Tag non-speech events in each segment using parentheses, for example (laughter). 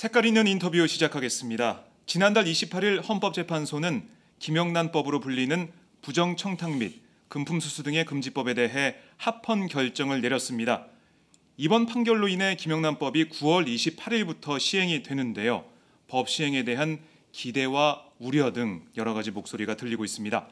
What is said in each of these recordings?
색깔 있는 인터뷰 시작하겠습니다. 지난달 28일 헌법재판소는 김영란법으로 불리는 부정청탁 및 금품수수 등의 금지법에 대해 합헌 결정을 내렸습니다. 이번 판결로 인해 김영란법이 9월 28일부터 시행이 되는데요. 법 시행에 대한 기대와 우려 등 여러 가지 목소리가 들리고 있습니다.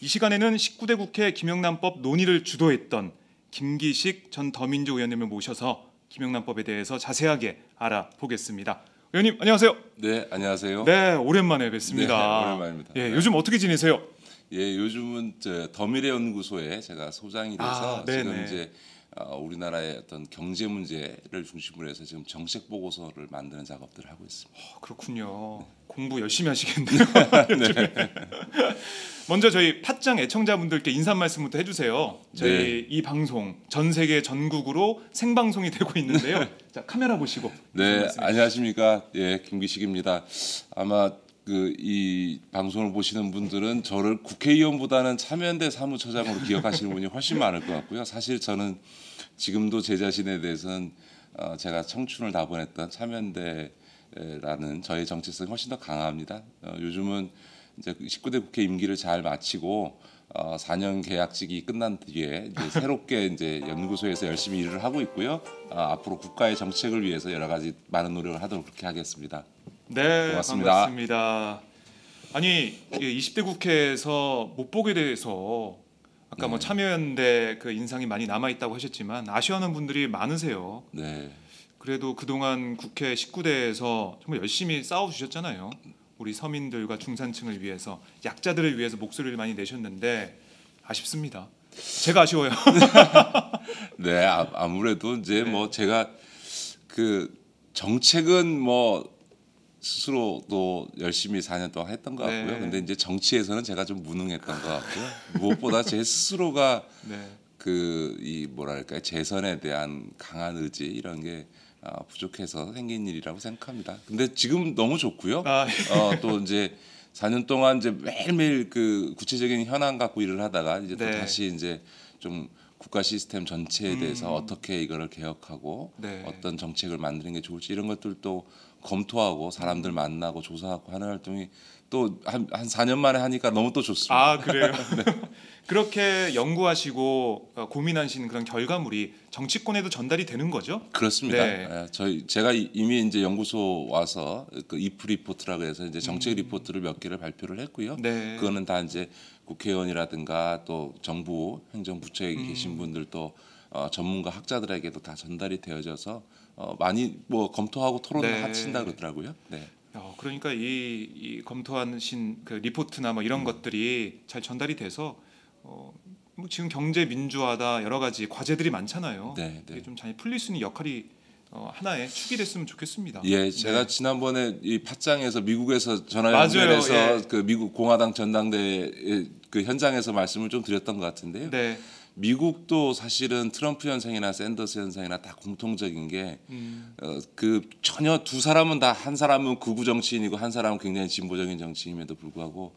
이 시간에는 19대 국회 김영란법 논의를 주도했던 김기식 전 더민주 의원님을 모셔서 김영란법에 대해서 자세하게 알아보겠습니다. 의원님 안녕하세요. 네 안녕하세요. 네 오랜만에 뵙습니다. 네, 오랜만입니다. 예 네. 요즘 어떻게 지내세요? 예 요즘은 더미래 연구소에 제가 소장이 돼서 아, 지금 이제 어, 우리나라의 어떤 경제 문제를 중심으로 해서 지금 정책 보고서를 만드는 작업들을 하고 있습니다. 어, 그렇군요. 네. 공부 열심히 하시겠네요. 네. (laughs) 먼저 저희 팟짱 애청자분들께 인사 말씀부터 해주세요. 저희 네. 이 방송 전 세계 전국으로 생방송이 되고 있는데요. (laughs) 자 카메라 보시고. 네 안녕하십니까. 예 김기식입니다. 아마 그이 방송을 보시는 분들은 저를 국회의원보다는 참여연대 사무처장으로 기억하시는 분이 훨씬 많을 것 같고요. 사실 저는 지금도 제 자신에 대해서는 어, 제가 청춘을 다 보냈던 참연대라는 저의 정체성이 훨씬 더 강합니다. 어, 요즘은 이제 19대 그 국회 임기를 잘 마치고 어, 4년 계약직이 끝난 뒤에 이제 (laughs) 새롭게 이제 연구소에서 열심히 일을 하고 있고요. 어, 앞으로 국가의 정책을 위해서 여러 가지 많은 노력을 하도록 그렇게 하겠습니다. 네, 고맙습니다. 반갑습니다. 아니 20대 국회에서 못 보게 돼서 아까 뭐 네. 뭐 참여연대 그 인상이 많이 남아 있다고 하셨지만 아쉬워하는 분들이 많으세요. 네. 그래도 그동안 국회 19대에서 정말 열심히 싸워 주셨잖아요. 우리 서민들과 중산층을 위해서 약자들을 위해서 목소리를 많이 내셨는데 아쉽습니다. 제가 아쉬워요. (laughs) 네, 아, 무래도 이제 뭐 네. 뭐 제가 그 정책은 뭐 스스로도 열심히 4년 동안 했던 것 네. 같고요. 네. 근데 이제 정치에서는 제가 좀 무능했던 것 같고요. (laughs) 무엇보다 제 스스로가 네. 그이 뭐랄까 재선에 대한 강한 의지 이런 게 어, 부족해서 생긴 일이라고 생각합니다. 근데 지금 너무 좋고요. 아, 예. 어, 또 이제 4년 동안 이제 매일매일 그 구체적인 현황 갖고 일을 하다가 이제 네. 또 다시 이제 좀 국가 시스템 전체에 대해서 음. 어떻게 이거를 개혁하고 네. 어떤 정책을 만드는 게 좋을지 이런 것들도 검토하고 사람들 만나고 조사하고 하는 활동이 또 한한 4년 만에 하니까 너무 또 좋습니다. 아 그래요. 네. (laughs) 그렇게 연구하시고 어, 고민하시는 그런 결과물이 정치권에도 전달이 되는 거죠? 그렇습니다. 네. 예, 저희 제가 이미 이제 연구소 와서 그 이프 리포트라고 해서 이제 정책 음. 리포트를 몇 개를 발표를 했고요. 네. 그거는 다 이제 국회의원이라든가 또 정부 행정부처에 음. 계신 분들 또 어, 전문가 학자들에게도 다 전달이 되어져서 어, 많이 뭐 검토하고 토론을 네. 하신다 그러더라고요. 네. 어, 그러니까 이, 이 검토하신 그 리포트나 뭐 이런 음. 것들이 잘 전달이 돼서 어, 뭐 지금 경제 민주화다 여러 가지 과제들이 많잖아요. 네, 네. 좀잘 풀릴 수 있는 역할이 어, 하나의 축이 됐으면 좋겠습니다. 예, 네. 제가 네. 지난번에 이 팟장에서 미국에서 전화 연결해서 예. 그 미국 공화당 전당대회 그 현장에서 말씀을 좀 드렸던 것 같은데요. 네. 미국도 사실은 트럼프 현상이나 샌더스 현상이나 다 공통적인 게그 음. 어, 그 전혀 두 사람은 다 한 사람은 극우 정치인이고 한 사람은 굉장히 진보적인 정치인임에도 불구하고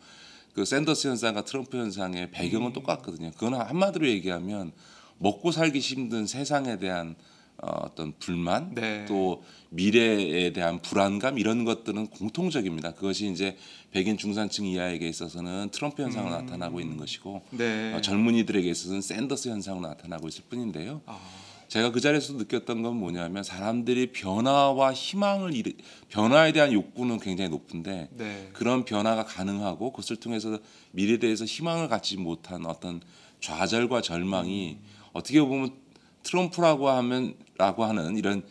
그 샌더스 현상과 트럼프 현상의 배경은 음. 똑같거든요. 그건 한마디로 얘기하면 먹고 살기 힘든 세상에 대한 어, 어떤 불만 네. 또 미래에 대한 불안감 이런 것들은 공통적입니다. 그것이 이제 백인 중산층 이하에게 있어서는 트럼프 현상으로 음. 나타나고 있는 것이고 네. 어, 젊은이들에게 있어서는 샌더스 현상으로 나타나고 있을 뿐인데요. 아. 제가 그 자리에서 느꼈던 건 뭐냐면 사람들이 변화와 희망을 이르, 변화에 대한 욕구는 굉장히 높은데 네. 그런 변화가 가능하고 그것을 통해서 미래에 대해서 희망을 갖지 못한 어떤 좌절과 절망이 음. 어떻게 보면 트럼프라고 하면 라고 하는 이런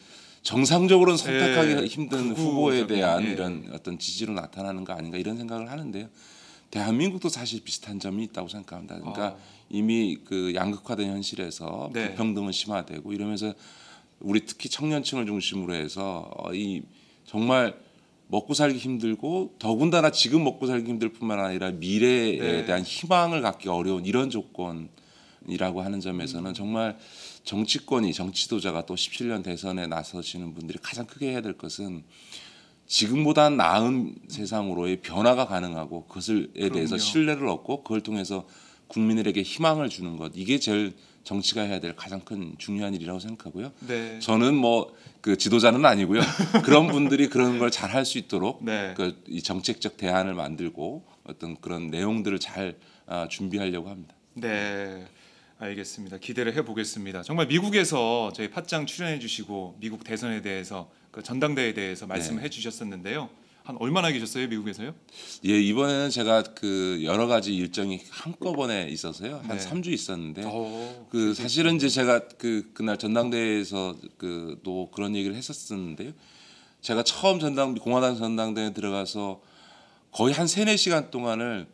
정상적으로는 예, 선택하기 예, 힘든 후보에 대한 예. 이런 어떤 지지로 나타나는 거 아닌가 이런 생각을 하는데요. 대한민국도 사실 비슷한 점이 있다고 생각합니다. 그러니까 아. 이미 그 양극화된 현실에서 네. 불평등은 심화되고 이러면서 우리 특히 청년층을 중심으로 해서 어, 이 정말 먹고 살기 힘들고 더군다나 지금 먹고 살기 힘들 뿐만 아니라 미래에 네. 대한 희망을 갖기 어려운 이런 조건이라고 하는 점에서는 음. 정말 정치권이 정치도자가 또 17년 대선에 나서시는 분들이 가장 크게 해야 될 것은 지금보다 나은 세상으로의 변화가 가능하고 그것을에 대해서 신뢰를 얻고 그걸 통해서 국민들에게 희망을 주는 것 이게 제일 정치가 해야 될 가장 큰 중요한 일이라고 생각하고요. 네. 저는 뭐 그 지도자는 아니고요. 그런 (laughs) 분들이 그런 걸 잘 할 수 있도록 네. 그이 정책적 대안을 만들고 어떤 그런 내용들을 잘 아, 준비하려고 합니다. 네. 알겠습니다. 기대를 해보겠습니다. 정말 미국에서 저희 팟짱 출연해 주시고 미국 대선에 대해서 그 전당대회에 대해서 말씀을 네. 해주셨었는데요. 한 얼마나 계셨어요 미국에서요? 예 이번에는 제가 그 여러 가지 일정이 한꺼번에 있어서요 한 네. 3주 있었는데 오, 어, 그 사실은 이제 제가 그 그날 전당대회에서 그또 그런 얘기를 했었었는데요 제가 처음 전당 공화당 전당대회 들어가서 거의 한 세네 시간 동안을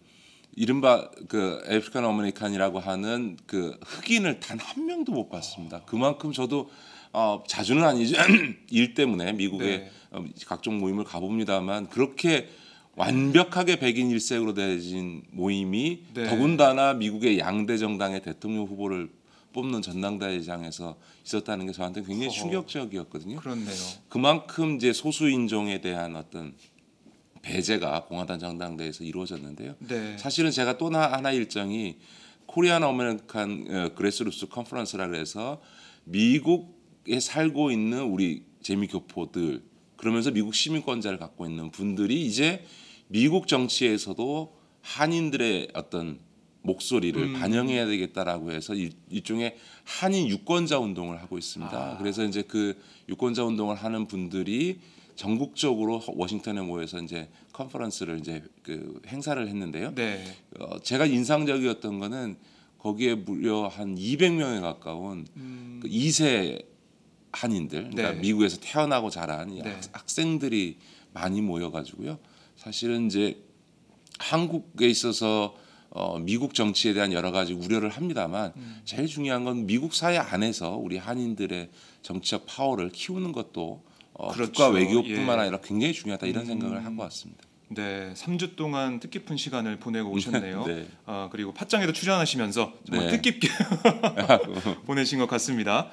이른바 그 에프리칸 어메리칸이라고 하는 그 흑인을 단 한 명도 못 봤습니다. 그만큼 저도 어, 자주는 아니지 (clears throat) 일 때문에 미국에 네. 어, 각종 모임을 가봅니다만 그렇게 완벽하게 백인 일색으로 되진 모임이 네. 더군다나 미국의 양대 정당의 대통령 후보를 뽑는 전당대회장에서 있었다는 게 저한테 굉장히 충격적이었거든요. 그렇네요. 그만큼 이제 소수 인종에 대한 어떤 배제가 공화당 정당대에서 이루어졌는데요. 네. 사실은 제가 또 하나 일정이 코리안 어메리칸 어, 그레스루스 컨퍼런스라 고해서 미국에 살고 있는 우리 재미교포들 그러면서 미국 시민권자를 갖고 있는 분들이 이제 미국 정치에서도 한인들의 어떤 목소리를 음. 반영해야 되겠다라고 해서 일, 종의 한인 유권자 운동을 하고 있습니다. 아. 그래서 이제 그 유권자 운동을 하는 분들이 전국적으로 워싱턴에 모여서 이제 컨퍼런스를 이제 그 행사를 했는데요. 네. 어, 제가 인상적이었던 거는 거기에 무려 한 200명에 가까운 음. 그 2세 한인들, 그러니까 네. 미국에서 태어나고 자란 네. 학생들이 많이 모여가지고요. 사실은 이제 한국에 있어서 어, 미국 정치에 대한 여러 가지 우려를 합니다만 음. 제일 중요한 건 미국 사회 안에서 우리 한인들의 정치적 파워를 키우는 것도 어, 그렇죠. 국가 외교뿐만 예. 아니라 굉장히 중요하다 이런 음. 생각을 한고같습니다 네, 3주 동안 뜻깊은 시간을 보내고 음, 오셨네요. (laughs) 네. 아, 그리고 팟짱에도 출연하시면서 정말 네. 뜻깊게 (laughs) 보내신 것 같습니다.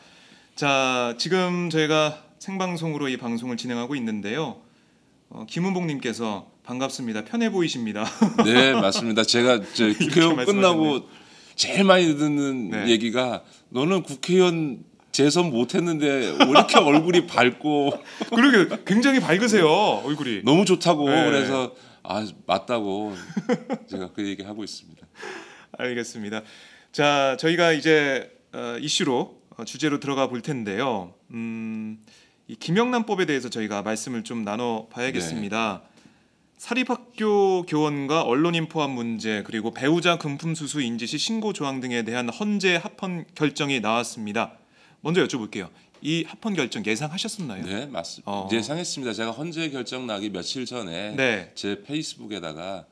자, 지금 저희가 생방송으로 이 방송을 진행하고 있는데요. 어, 김은봉님께서 반갑습니다. 편해 보이십니다. (laughs) 네, 맞습니다. 제가 국회의원 끝나고 제일 많이 듣는 네. 얘기가 너는 국회의원 재선 못했는데 왜 이렇게 (laughs) 얼굴이 밝고 그러게 굉장히 밝으세요 얼굴이 너무 좋다고 네. 그래서 아 맞다고 제가 그 얘기 하고 있습니다. 알겠습니다. 자 저희가 이제 어, 이슈로 어, 주제로 들어가 볼 텐데요. 음, 이 김영란법에 대해서 저희가 말씀을 좀 나눠 봐야겠습니다. 네. 사립학교 교원과 언론인 포함 문제 그리고 배우자 금품 수수 인지 시 신고 조항 등에 대한 헌재 합헌 결정이 나왔습니다. 먼저 여쭤볼게요. 이 합헌 결정 예상하셨었나요? 네, 맞습니다. 어. 예상했습니다. 제가 헌재 결정 나기 며칠 전에 네. 제 페이스북에다가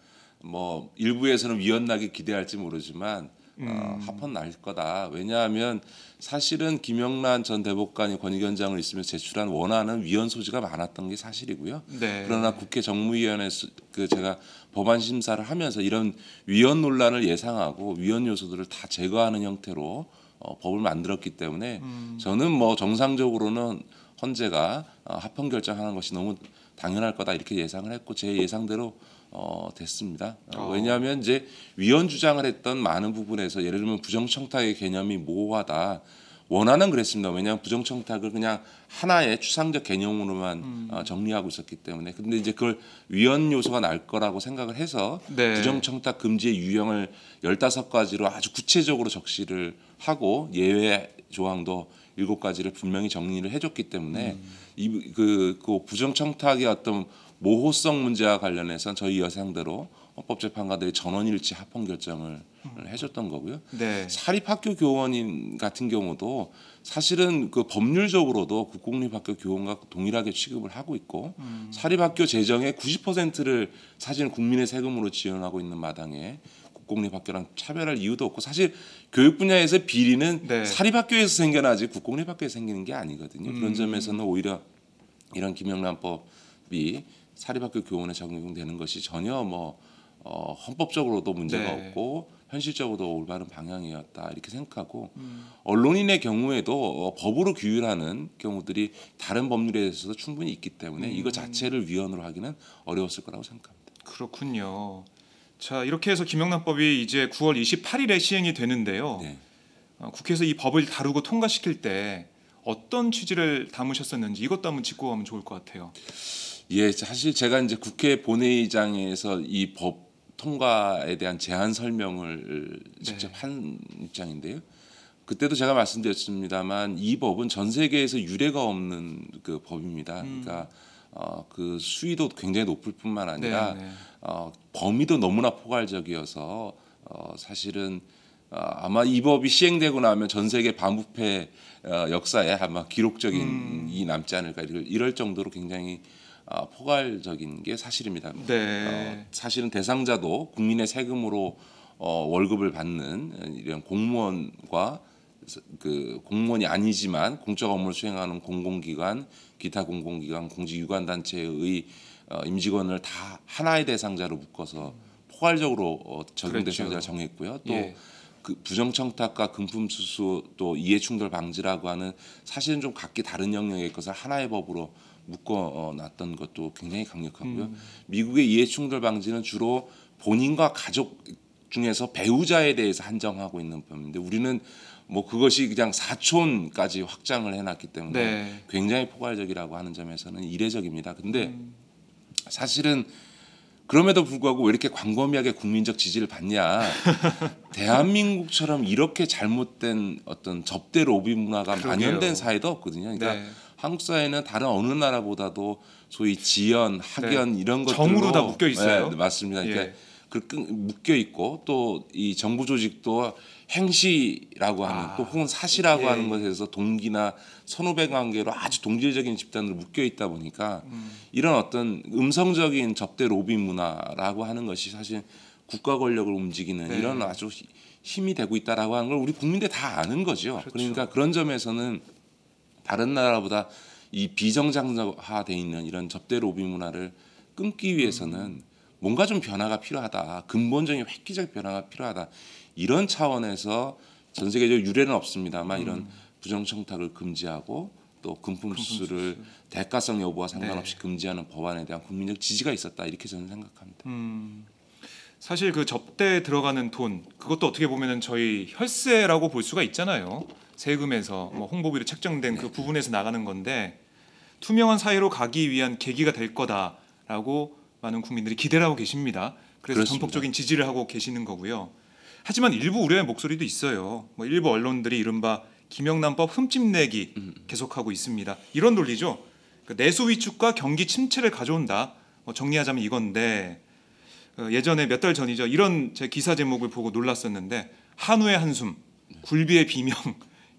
뭐 일부에서는 위헌 나기 기대할지 모르지만 어, 음. 어, 합헌 날 거다. 왜냐하면 사실은 김영란 전 대법관이 권익위원장을 있으면 제출한 원안은 위헌 소지가 많았던 게 사실이고요. 네. 그러나 국회 정무위원회 그 제가 법안 심사를 하면서 이런 위헌 논란을 예상하고 위헌 요소들을 다 제거하는 형태로 어, 법을 만들었기 때문에 음. 저는 뭐 정상적으로는 헌재가 어, 합헌 결정하는 것이 너무 당연할 거다 이렇게 예상을 했고 제 예상대로 어, 됐습니다. 어, 아. 왜냐하면 이제 위헌 주장을 했던 많은 부분에서 예를 들면 부정청탁의 개념이 모호하다. 원하는 그랬습니다. 왜냐하면 부정청탁을 그냥 하나의 추상적 개념으로만 음. 어, 정리하고 있었기 때문에 근데 이제 그걸 위헌 요소가 날 거라고 생각을 해서 네. 부정청탁 금지의 유형을 1 5 가지로 아주 구체적으로 적시를 하고 예외 조항도 7 가지를 분명히 정리를 해줬기 때문에 음. 이그 그 부정청탁의 어떤 모호성 문제와 관련해서 는 저희 여상대로 헌법재판관들이 전원일치 합헌 결정을 음. 해줬던 거고요. 네. 사립학교 교원인 같은 경우도 사실은 그 법률적으로도 그 국공립학교 교원과 동일하게 취급을 하고 있고 음. 사립학교 재정의 90%를 사실 국민의 세금으로 지원하고 있는 마당에 국공립학교랑 차별할 이유도 없고 사실 교육 분야에서 비리는 네. 사립학교에서 생겨나지 국공립학교에 생기는 게 아니거든요. 음. 그런 점에서는 오히려 이런 김영란법이 사립학교 교원에 적용되는 것이 전혀 뭐 어, 헌법적으로도 문제가 네. 없고 현실적으로도 올바른 방향이었다 이렇게 생각하고 음. 언론인의 경우에도 어, 법으로 규율하는 경우들이 다른 법률에 대해서도 충분히 있기 때문에 음. 이거 자체를 위헌으로 하기는 어려웠을 거라고 생각합니다. 그렇군요. 자 이렇게 해서 김영란법이 이제 9월 28일에 시행이 되는데요. 네. 어, 국회에서 이 법을 다루고 통과시킬 때 어떤 취지를 담으셨었는지 이것도 한번 짚고 가면 좋을 것 같아요. 예, 사실 제가 이제 국회 본회의장에서 이법 통과에 대한 제한 설명을 직접 네. 한 입장인데요. 그때도 제가 말씀드렸습니다만 이 법은 전 세계에서 유례가 없는 그 법입니다. 음. 그러니까 어, 그 수위도 굉장히 높을 뿐만 아니라 네, 네. 어, 범위도 너무나 포괄적이어서 어, 사실은 어, 아마 이 법이 시행되고 나면 전 세계 반부패 어, 역사에 아마 기록적인 음. 이 남지 않을까 이럴, 이럴 정도로 굉장히 어, 포괄적인 게 사실입니다. 네. 어, 사실은 대상자도 국민의 세금으로 어, 월급을 받는 이런 공무원과 그 공무원이 아니지만 공적 업무를 수행하는 공공기관, 기타 공공기관, 공직유관단체의 어, 임직원을 다 하나의 대상자로 묶어서 포괄적으로 어, 적용 대상자를 그렇죠. 정했고요. 또 예. 그 부정청탁과 금품수수 또 이해충돌 방지라고 하는 사실은 좀 각기 다른 영역의 것을 하나의 법으로 묶어놨던 것도 굉장히 강력하고요. 음. 미국의 이해충돌 방지는 주로 본인과 가족 중에서 배우자에 대해서 한정하고 있는 법인데 우리는 뭐 그것이 그냥 사촌까지 확장을 해놨기 때문에 네. 굉장히 포괄적이라고 하는 점에서는 이례적입니다. 근데 음. 사실은 그럼에도 불구하고 왜 이렇게 광범위하게 국민적 지지를 받냐? (laughs) 대한민국처럼 이렇게 잘못된 어떤 접대 로비 문화가 그러게요. 만연된 사회도 없거든요. 그러니까 네. 한국 사회는 다른 어느 나라보다도 소위 지연, 네. 학연 네. 이런 것들로 정으로 다 묶여 있어요. 네, 네 맞습니다. 예. 그러니까 그 묶여 있고 또 이 정부 조직도 행시라고 하는 아, 또 혹은 사시라고 예. 하는 것에서 동기나 선후배 관계로 아주 동질적인 집단으로 묶여 있다 보니까 음. 이런 어떤 음성적인 접대 로비 문화라고 하는 것이 사실 국가 권력을 움직이는 네. 이런 아주 힘이 되고 있다라고 하는 걸 우리 국민들 다 아는 거죠. 그렇죠. 그러니까 그런 점에서는 다른 나라보다 이 비정상화돼 있는 이런 접대 로비 문화를 끊기 위해서는 뭔가 좀 변화가 필요하다. 근본적인 획기적 변화가 필요하다. 이런 차원에서 전세계적 유례는 없습니다만 이런 음. 부정청탁을 금지하고 또 금품 수수를 대가성 여부와 상관없이 네. 금지하는 법안에 대한 국민적 지지가 있었다 이렇게 저는 생각합니다. 음, 사실 그 접대에 들어가는 돈 그것도 어떻게 보면은 저희 혈세라고 볼 수가 있잖아요. 세금에서 뭐 홍보비로 책정된 그 네. 부분에서 나가는 건데 투명한 사회로 가기 위한 계기가 될 거다라고 많은 국민들이 기대를 하고 계십니다. 그래서 그렇습니다. 전폭적인 지지를 하고 계시는 거고요. 하지만 일부 우려의 목소리도 있어요. 뭐 일부 언론들이 이른바 김영란법 흠집내기 음, 음. 계속하고 있습니다. 이런 논리죠. 그러니까 내수 위축과 경기 침체를 가져온다. 뭐 정리하자면 이건데 어, 예전에 몇 달 전이죠. 이런 제 기사 제목을 보고 놀랐었는데 한우의 한숨, 굴비의 비명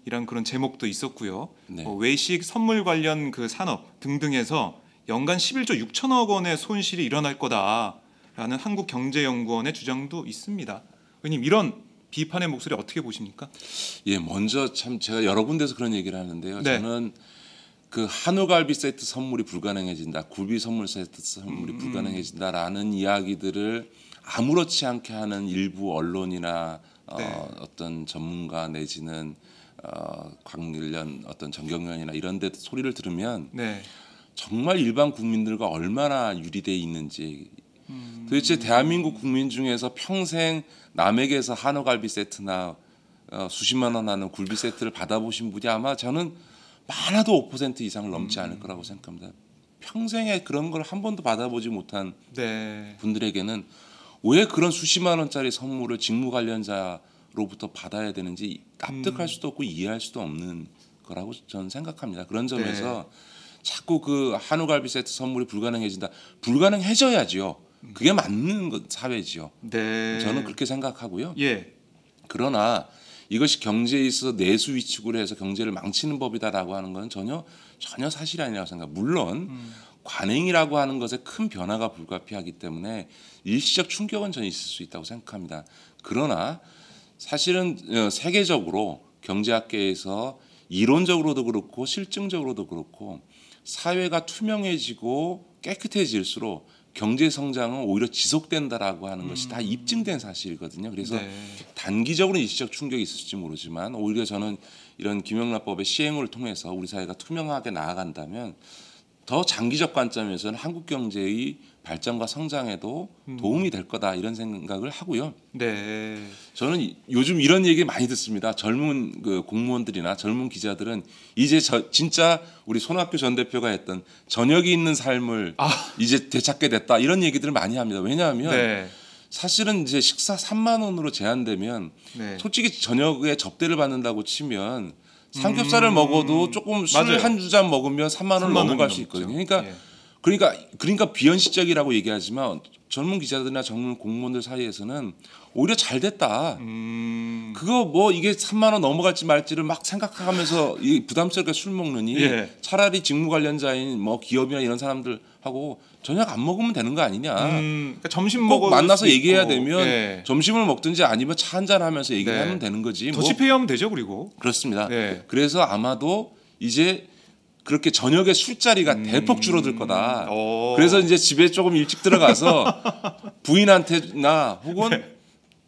이런 그런 제목도 있었고요. 네. 어, 외식 선물 관련 그 산업 등등에서 연간 11조 6천억 원의 손실이 일어날 거다라는 한국경제연구원의 주장도 있습니다. 의원님 이런 비판의 목소리 어떻게 보십니까? 예, 먼저 참 제가 여러 군데서 그런 얘기를 하는데요. 네. 저는 그 한우갈비 세트 선물이 불가능해진다, 굴비 선물 세트 선물이 음. 불가능해진다라는 이야기들을 아무렇지 않게 하는 일부 언론이나 어, 네. 어, 어떤 전문가 내지는 어, 광일련 어떤 정경련이나 이런 데 소리를 들으면 네. 정말 일반 국민들과 얼마나 유리돼 있는지 음. 도대체 대한민국 국민 중에서 평생 남에게서 한우갈비 세트나 어, 수십만 원 하는 굴비 세트를 받아보신 분이 아마 저는 많아도 5% 이상을 넘지 음. 않을 거라고 생각합니다. 평생에 그런 걸 한 번도 받아보지 못한 네. 분들에게는 왜 그런 수십만 원짜리 선물을 직무 관련자 로부터 받아야 되는지 납득할 음. 수도 없고 이해할 수도 없는 거라고 저는 생각합니다. 그런 네. 점에서 네. 자꾸 그 한우갈비 세트 선물이 불가능해진다. 불가능해져야지요. 음. 그게 맞는 사회지요. 네. 저는 그렇게 생각하고요. 예. 그러나 이것이 경제에 있어서 내수 위축을 해서 경제를 망치는 법이다라고 하는 건 전혀 전혀 사실이 아니라고 생각. 물론 음. 관행이라고 하는 것에 큰 변화가 불가피하기 때문에 일시적 충격은 전는 있을 수 있다고 생각합니다. 그러나 사실은 어, 세계적으로 경제학계에서 이론적으로도 그렇고 실증적으로도 그렇고 사회가 투명해지고 깨끗해질수록 경제 성장은 오히려 지속된다라고 하는 것이 다 음. 입증된 사실이거든요. 그래서 네. 단기적으로 는 일시적 충격이 있을지 모르지만 오히려 저는 이런 김영란법의 시행을 통해서 우리 사회가 투명하게 나아간다면 더 장기적 관점에서는 한국 경제의 발전과 성장에도 음. 도움이 될 거다 이런 생각을 하고요. 네. 저는 요즘 이런 얘기 많이 듣습니다. 젊은 그 공무원들이나 젊은 기자들은 이제 저 진짜 우리 손학규 전 대표가 했던 저녁이 있는 삶을 아. 이제 되찾게 됐다 이런 얘기들을 많이 합니다. 왜냐하면 네. 사실은 이제 식사 3만 원으로 제한되면 네. 솔직히 저녁에 접대를 받는다고 치면 삼겹살을 음. 먹어도 조금 술한두잔 먹으면 3만 원 넘어갈 수 있거든요. 그러니까 예. 그러니까 그러니까 비현실적이라고 얘기하지만 전문 기자들이나 전문 공무원들 사이에서는 오히려 잘 됐다. 음... 그거 뭐 이게 3만 원 넘어갈지 말지를 막 생각하면서 이 부담스럽게 술 먹느니 예. 차라리 직무 관련자인 뭐 기업이나 이런 사람들하고 저녁 안 먹으면 되는 거 아니냐. 음... 그러니까 점심 먹어 만나서 얘기해야 되면 예. 점심을 먹든지 아니면 차 한 잔 하면서 얘기를 네. 하면 되는 거지. 뭐. 더치페이 하면 되죠, 그리고. 그렇습니다. 네. 그래서 아마도 이제 그렇게 저녁에 술자리가 음. 대폭 줄어들 거다. 오. 어. 그래서 이제 집에 조금 일찍 들어가서 (laughs) 부인한테나 혹은 네.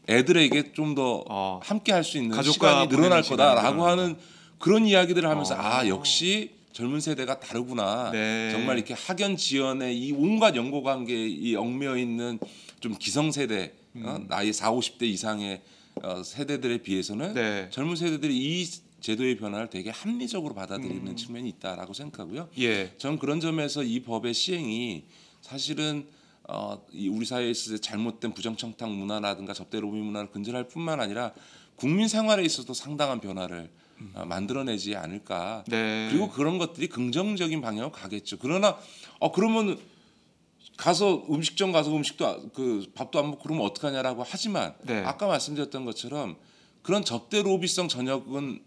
애들에게 좀더 어. 함께 할 수 있는 가족과 시간이 늘어날 거다라고 하는 그런 이야기들을 하면서 어. 아 역시 젊은 세대가 다르구나. 네. 정말 이렇게 학연 지연의 이 온갖 연고 관계에 이 얽매여 있는 좀 기성 세대 어, 음. 어? 나이 4, 50대 이상의 어, 세대들에 비해서는 네. 젊은 세대들이 이 제도의 변화를 되게 합리적으로 받아들이는 음. 측면이 있다라고 생각하고요. 예. 전 그런 점에서 이 법의 시행이 사실은 어, 이 우리 사회에 서 잘못된 부정청탁 문화라든가 접대 로비 문화를 근절할 뿐만 아니라 국민 생활에 있어서도 상당한 변화를 어, 음. 어, 만들어내지 않을까. 네. 그리고 그런 것들이 긍정적인 방향으로 가겠죠. 그러나 어 그러면 가서 음식점 가서 음식도 그 밥도 안 먹고 그러면 어떡하냐라고 하지만 네. 아까 말씀드렸던 것처럼 그런 접대 로비성 전역은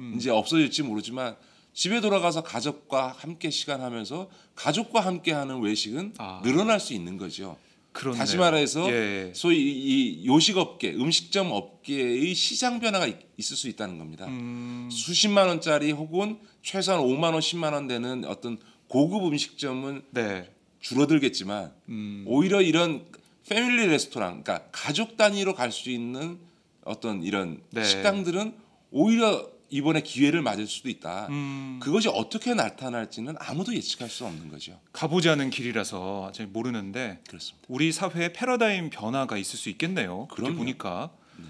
음. 이제 없어질지 모르지만 집에 돌아가서 가족과 함께 시간 하면서 가족과 함께 하는 외식은 아. 늘어날 수 있는 거죠. 그렇네요. 다시 말해서 예. 소위 이 요식업계, 음식점 업계의 시장 변화가 있을 수 있다는 겁니다. 음. 수십만 원짜리 혹은 최소한 5만 원, 10만 원 되는 어떤 고급 음식점은 네. 줄어들겠지만 음. 오히려 이런 패밀리 레스토랑, 그러니까 가족 단위로 갈 수 있는 어떤 이런 네. 식당들은 오히려 이번에 기회를 맞을 수도 있다. 음. 그것이 어떻게 나타날지는 아무도 예측할 수 없는 거죠. 가보지 않은 길이라서 아 모르는데 그렇습니다. 우리 사회의 패러다임 변화가 있을 수 있겠네요. 그렇게 보니까 네.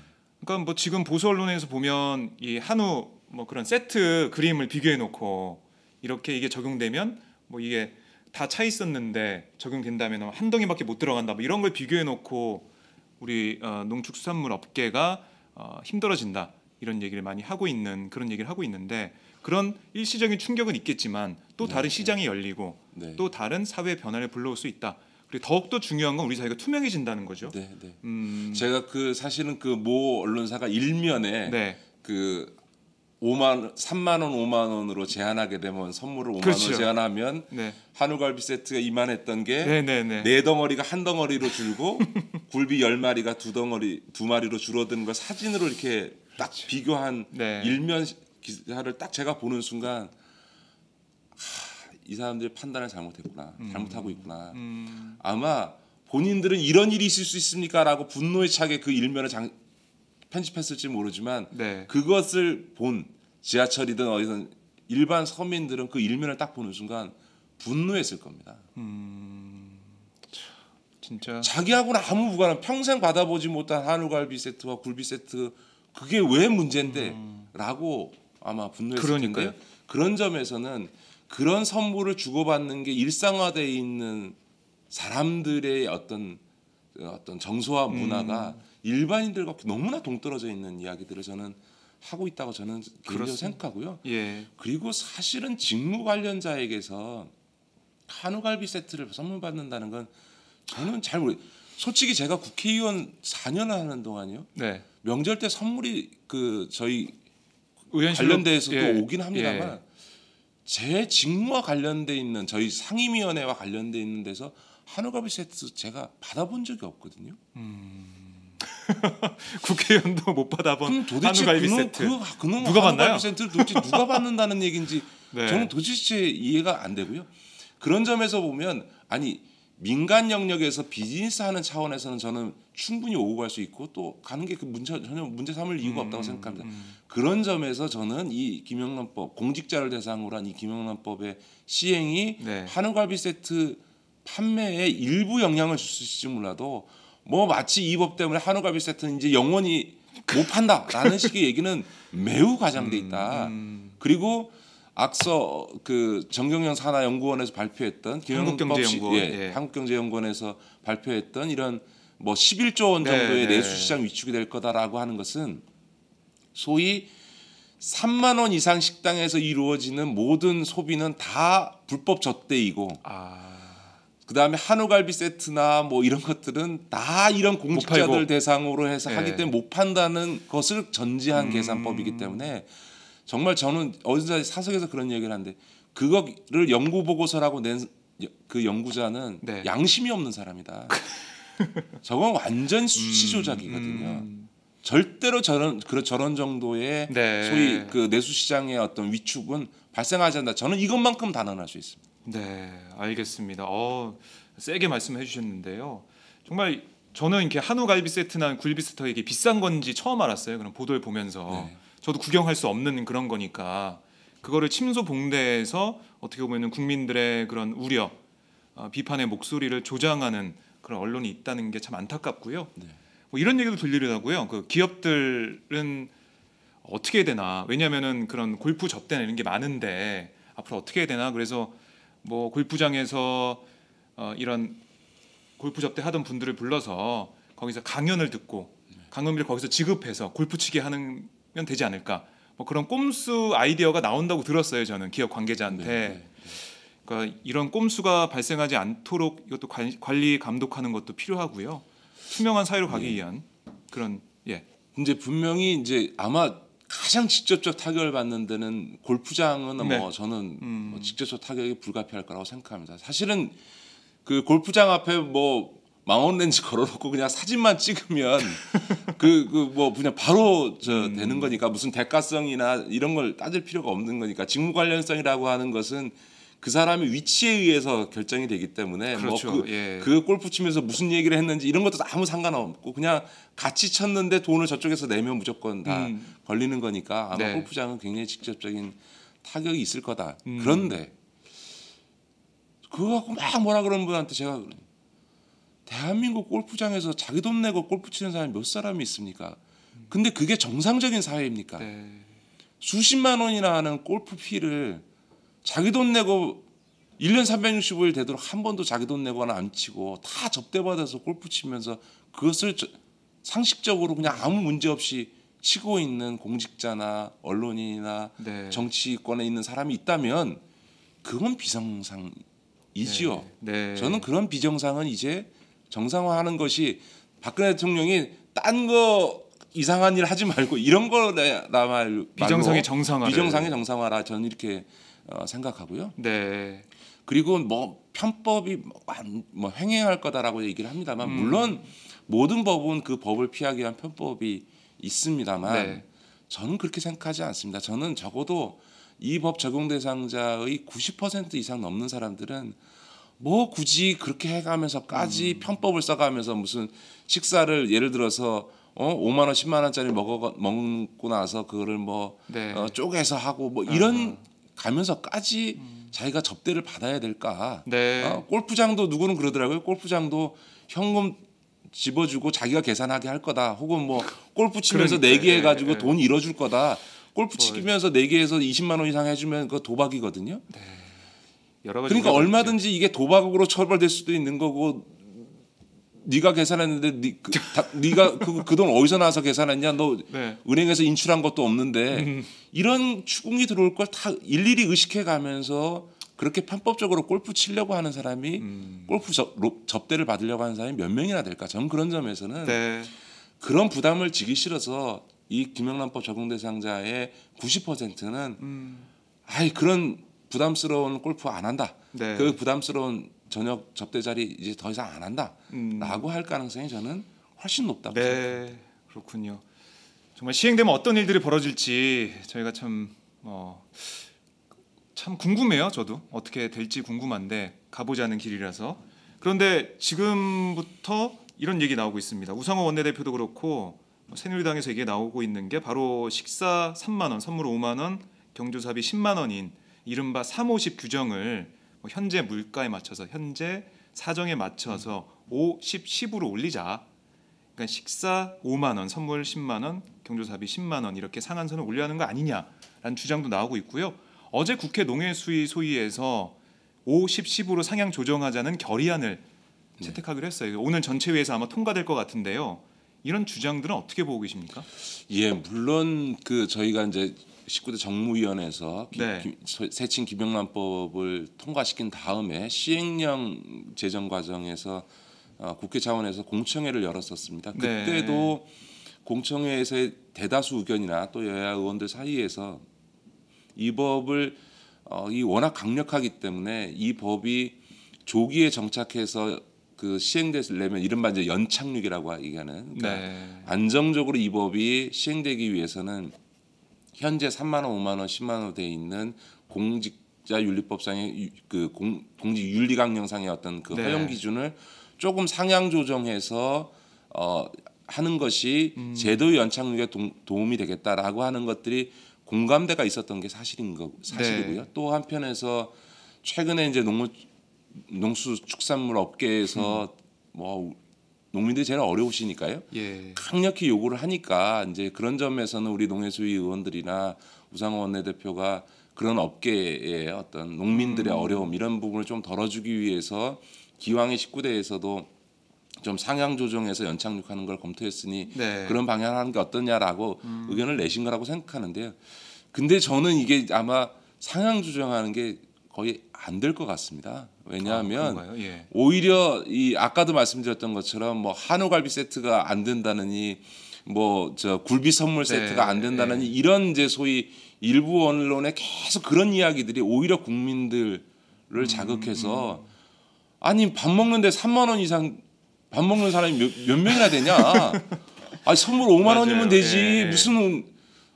그러니까 뭐 지금 보수 언론에서 보면 이 한우 뭐 그런 세트 그림을 비교해 놓고 이렇게 이게 적용되면 뭐 이게 다 차 있었는데 적용된다면 한 덩이밖에 못 들어간다 뭐 이런 걸 비교해 놓고 우리 어, 농축수산물 업계가 어, 힘들어진다. 이런 얘기를 많이 하고 있는 그런 얘기를 하고 있는데 그런 일시적인 충격은 있겠지만 또 네, 다른 네. 시장이 열리고 네. 또 다른 사회 변화를 불러올 수 있다. 그리고 더욱더 중요한 건 우리 사회가 투명해진다는 거죠. 네, 네. 음... 제가 그 사실은 그 모 언론사가 일면에 네. 그 5만 3만 원, 5만 원으로 제한하게 되면 선물을 5만 그렇죠. 원 제한하면 네. 한우갈비 세트가 이만했던 게네 네, 네, 네. 덩어리가 한 덩어리로 줄고 (laughs) 굴비 10마리가 두 덩어리 두 마리로 줄어든는걸 사진으로 이렇게 딱 비교한 네. 일면 기사를 딱 제가 보는 순간 하, 이 사람들이 판단을 잘못했구나 음. 잘못하고 있구나 음. 아마 본인들은 이런 일이 있을 수 있습니까라고 분노에 차게 그 일면을 장, 편집했을지 모르지만 네. 그것을 본 지하철이든 어디든 일반 서민들은 그 일면을 딱 보는 순간 분노했을 겁니다. 음... 진짜 자기하고는 아무 무관한 평생 받아보지 못한 한우갈비 세트와 굴비 세트 그게 왜 문제인데 음. 라고 아마 분노했을 그러니까요. 텐데 그런 점에서는 그런 선물을 주고받는 게 일상화돼 있는 사람들의 어떤 어떤 정서와 음. 문화가 음. 일반인들과 너무나 동떨어져 있는 이야기들을 저는 하고 있다고 저는 그렇게 생각하고요. 예. 그리고 사실은 직무 관련자에게서 한우갈비 세트를 선물 받는다는 건 저는 잘 모르. 솔직히 제가 국회의원 4년 하는 동안요. 네. 명절 때 선물이 그 저희 관련돼서도 예. 오긴 합니다만 예. 제 직무와 관련돼 있는 저희 상임위원회와 관련돼 있는 데서 한우갑이 세트 제가 받아본 적이 없거든요. 음... (laughs) 국회의원도 못 받아본 한우갈비 그놈, 세트. 그, 아, 그놈 누가 받나요? 세트 도대체 누가 받는다는 얘기인지 (laughs) 네. 저는 도대체 이해가 안 되고요. 그런 점에서 보면 아니 민간 영역에서 비즈니스 하는 차원에서는 저는 충분히 오고 갈 수 있고 또 가는 게 그 문제 전혀 문제 삼을 이유가 음, 없다고 생각합니다. 음, 음. 그런 점에서 저는 이 김영란법 공직자를 대상으로 한 이 김영란법의 시행이 네. 한우갈비 세트 판매에 일부 영향을 줄 수 있을지 몰라도 뭐 마치 이 법 때문에 한우갈비 세트는 이제 영원히 못 판다라는 (laughs) 식의 얘기는 매우 과장돼 있다. 음, 음. 그리고 악서 그 정경영 산하연구원에서 발표했던 한국경제연구원, 예, 예. 한국경제연구원에서 발표했던 이런 뭐 11조 원 네, 정도의 네, 내수시장 위축이 될 거다라고 하는 것은 소위 3만 원 이상 식당에서 이루어지는 모든 소비는 다 불법 젖대이고 아... 그다음에 한우갈비 세트나 뭐 이런 것들은 다 이런 공직자들 대상으로 해서 네. 하기 때문에 못 판다는 것을 전제한 음... 계산법이기 때문에 정말 저는 어디서 사석에서 그런 얘기를 하는데 그거를 연구 보고서라고 낸 그 연구자는 네. 양심이 없는 사람이다. (laughs) 저건 완전 수치 조작이거든요. 음, 음. 절대로 저런 그런 저런 정도의 네. 소위 그 내수 시장의 어떤 위축은 발생하지 않는다. 저는 이것만큼 단언할 수 있습니다. 네, 알겠습니다. 어, 세게 말씀해 주셨는데요. 정말 저는 이렇게 한우 갈비 세트나 굴비 세트가 이게 비싼 건지 처음 알았어요. 그런 보도를 보면서. 네. 저도 구경할 수 없는 그런 거니까 그거를 침소 봉대에서 어떻게 보면 국민들의 그런 우려, 어, 비판의 목소리를 조장하는 그런 언론이 있다는 게 참 안타깝고요. 네. 뭐 이런 얘기도 들리더라고요. 그 기업들은 어떻게 해야 되나? 왜냐하면은 그런 골프 접대나 이런 게 많은데 앞으로 어떻게 해야 되나? 그래서 뭐 골프장에서 어, 이런 골프 접대 하던 분들을 불러서 거기서 강연을 듣고 네. 강연비를 거기서 지급해서 골프 치게 하는 하면 되지 않을까 뭐 그런 꼼수 아이디어가 나온다고 들었어요 저는 기업 관계자한테 네. 네, 네. 그러니까 이런 꼼수가 발생하지 않도록 이것도 관리 감독하는 것도 필요하고요 투명한 사회로 가기 네. 위한 그런 예 이제 분명히 이제 아마 가장 직접적 타격을 받는 데는 골프장은 네. 뭐 저는 음. 뭐 직접적 타격이 불가피할 거라고 생각합니다 사실은 그 골프장 앞에 뭐 망원 렌즈 걸어놓고 그냥 사진만 찍으면 그 그 뭐 그냥 바로 저 음. 되는 거니까 무슨 대가성이나 이런 걸 따질 필요가 없는 거니까 직무 관련성이라고 하는 것은 그 사람의 위치에 의해서 결정이 되기 때문에 뭐 그렇죠. 뭐그 예. 그 골프 치면서 무슨 얘기를 했는지 이런 것도 아무 상관없고 그냥 같이 쳤는데 돈을 저쪽에서 내면 무조건 다 음. 걸리는 거니까 아마 네. 골프장은 굉장히 직접적인 타격이 있을 거다. 음. 그런데 그거 갖고 막 뭐라 그런 분한테 제가 대한민국 골프장에서 자기 돈 내고 골프 치는 사람이 몇 사람이 있습니까? 근데 그게 정상적인 사회입니까? 네. 수십만 원이나 하는 골프 피를 자기 돈 내고 1년 365일 되도록 한 번도 자기 돈 내거나 안 치고 다 접대받아서 골프 치면서 그것을 저, 상식적으로 그냥 아무 문제 없이 치고 있는 공직자나 언론인이나 네. 정치권에 있는 사람이 있다면 그건 비정상이지요. 네. 네. 저는 그런 비정상은 이제 정상화하는 것이 박근혜 대통령이 딴 거 이상한 일 하지 말고 이런 거나 말 비정상의 정상화 비정상의 정상화라 저는 이렇게 어, 생각하고요. 네. 그리고 뭐 편법이 뭐행행할 뭐 거다라고 얘기를 합니다만 음. 물론 모든 법은 그 법을 피하기 위한 편법이 있습니다만 네. 저는 그렇게 생각하지 않습니다. 저는 적어도 이 법 적용 대상자의 90% 이상 넘는 사람들은 뭐 굳이 그렇게 해가면서까지 음. 편법을 써가면서 무슨 식사를 예를 들어서 어 5만 원, 10만 원짜리 먹어 먹고 나서 그거를 뭐 네. 어, 쪼개서 하고 뭐 음. 이런 어. 가면서까지 자기가 접대를 받아야 될까? 네. 어, 골프장도 누구는 그러더라고요. 골프장도 현금 집어주고 자기가 계산하게 할 거다. 혹은 뭐 골프 치면서 내기 그러니까, 네 예, 해가지고 예, 예. 돈 잃어줄 거다. 골프 뭐 치면서 내기에서 20만 원 이상 해주면 그거 도박이거든요. 네. 여러 가지 그러니까 얼마든지 있지. 이게 도박으로 처벌될 수도 있는 거고 네가 계산했는데 니, 네, 그, 다, 네가 그돈 그, 그 어디서 나와서 계산했냐 너 네. 은행에서 인출한 것도 없는데 음. 이런 추궁이 들어올 걸 다 일일이 의식해 가면서 그렇게 편법적으로 골프 치려고 하는 사람이 음. 골프 접, 접대를 받으려고 하는 사람이 몇 명이나 될까 저 그런 점에서는 네. 그런 부담을 지기 싫어서 이 김영란법 적용 대상자의 90%는 음. 아이 그런 부담스러운 골프 안 한다. 네. 그 부담스러운 저녁 접대 자리 이제 더 이상 안 한다라고 음. 할 가능성이 저는 훨씬 높다고 네. 생각합니다. 그렇군요. 정말 시행되면 어떤 일들이 벌어질지 저희가 참 어, 참 궁금해요. 저도 어떻게 될지 궁금한데 가보자는 길이라서 그런데 지금부터 이런 얘기 나오고 있습니다. 우상호 원내대표도 그렇고 뭐 새누리당에서 얘기 나오고 있는 게 바로 식사 3만 원, 선물 5만 원, 경조사비 10만 원인 이른바 350 규정을 뭐 현재 물가에 맞춰서 현재 사정에 맞춰서 음. 5, 10, 10으로 올리자. 그러니까 식사 5만 원, 선물 10만 원, 경조사비 10만 원 이렇게 상한선을 올려야 하는 거 아니냐라는 주장도 나오고 있고요. 어제 국회 농해수위 소위에서 5, 10, 10으로 상향 조정하자는 결의안을 네. 채택하기로 했어요. 오늘 전체회에서 아마 통과될 것 같은데요. 이런 주장들은 어떻게 보고 계십니까? 예, 물론 그 저희가 이제 19대 정무위원회에서 기, 네. 기, 세친 김영란법을 통과시킨 다음에 시행령 제정 과정에서 어, 국회 차원에서 공청회를 열었었습니다. 네. 그때도 네. 공청회에서의 대다수 의견이나 또 여야 의원들 사이에서 이 법을 어, 이 워낙 강력하기 때문에 이 법이 조기에 정착해서 그 시행되려면 이른바 이제 연착륙이라고 얘기하는 그러니까 네. 안정적으로 이 법이 시행되기 위해서는 현재 3만 원, 5만 원, 10만 원 돼 있는 공직자 윤리법상의 그 공, 공직 윤리 강령상의 어떤 그 네. 허용 기준을 조금 상향 조정해서 어 하는 것이 음. 제도 연착륙에 도, 움이 되겠다라고 하는 것들이 공감대가 있었던 게 사실인 거 사실이고요. 네. 또 한편에서 최근에 이제 농무 농수축산물 업계에서 음. 뭐 농민들이 제일 어려우시니까요. 예. 강력히 요구를 하니까 이제 그런 점에서는 우리 농해수위 의원들이나 우상호 원내대표가 그런 업계의 어떤 농민들의 음. 어려움 이런 부분을 좀 덜어주기 위해서 기왕의 19대에서도 좀 상향 조정해서 연착륙하는 걸 검토했으니 네. 그런 방향 하는 게 어떠냐라고 음. 의견을 내신 거라고 생각하는데요. 근데 저는 이게 아마 상향 조정하는 게 거의 안 될 것 같습니다. 왜냐하면 아, 예. 오히려 이 아까도 말씀드렸던 것처럼 뭐 한우갈비 세트가 안 된다느니 뭐저 굴비 선물 네. 세트가 네, 안 된다느니 네. 이런 이제 소위 일부 언론에 계속 그런 이야기들이 오히려 국민들을 음, 자극해서 음. 아니 밥 먹는데 3만 원 이상 밥 먹는 사람이 몇, 몇 명이나 되냐? (laughs) 아 선물 5만 맞아요. 원이면 되지 예. 예. 무슨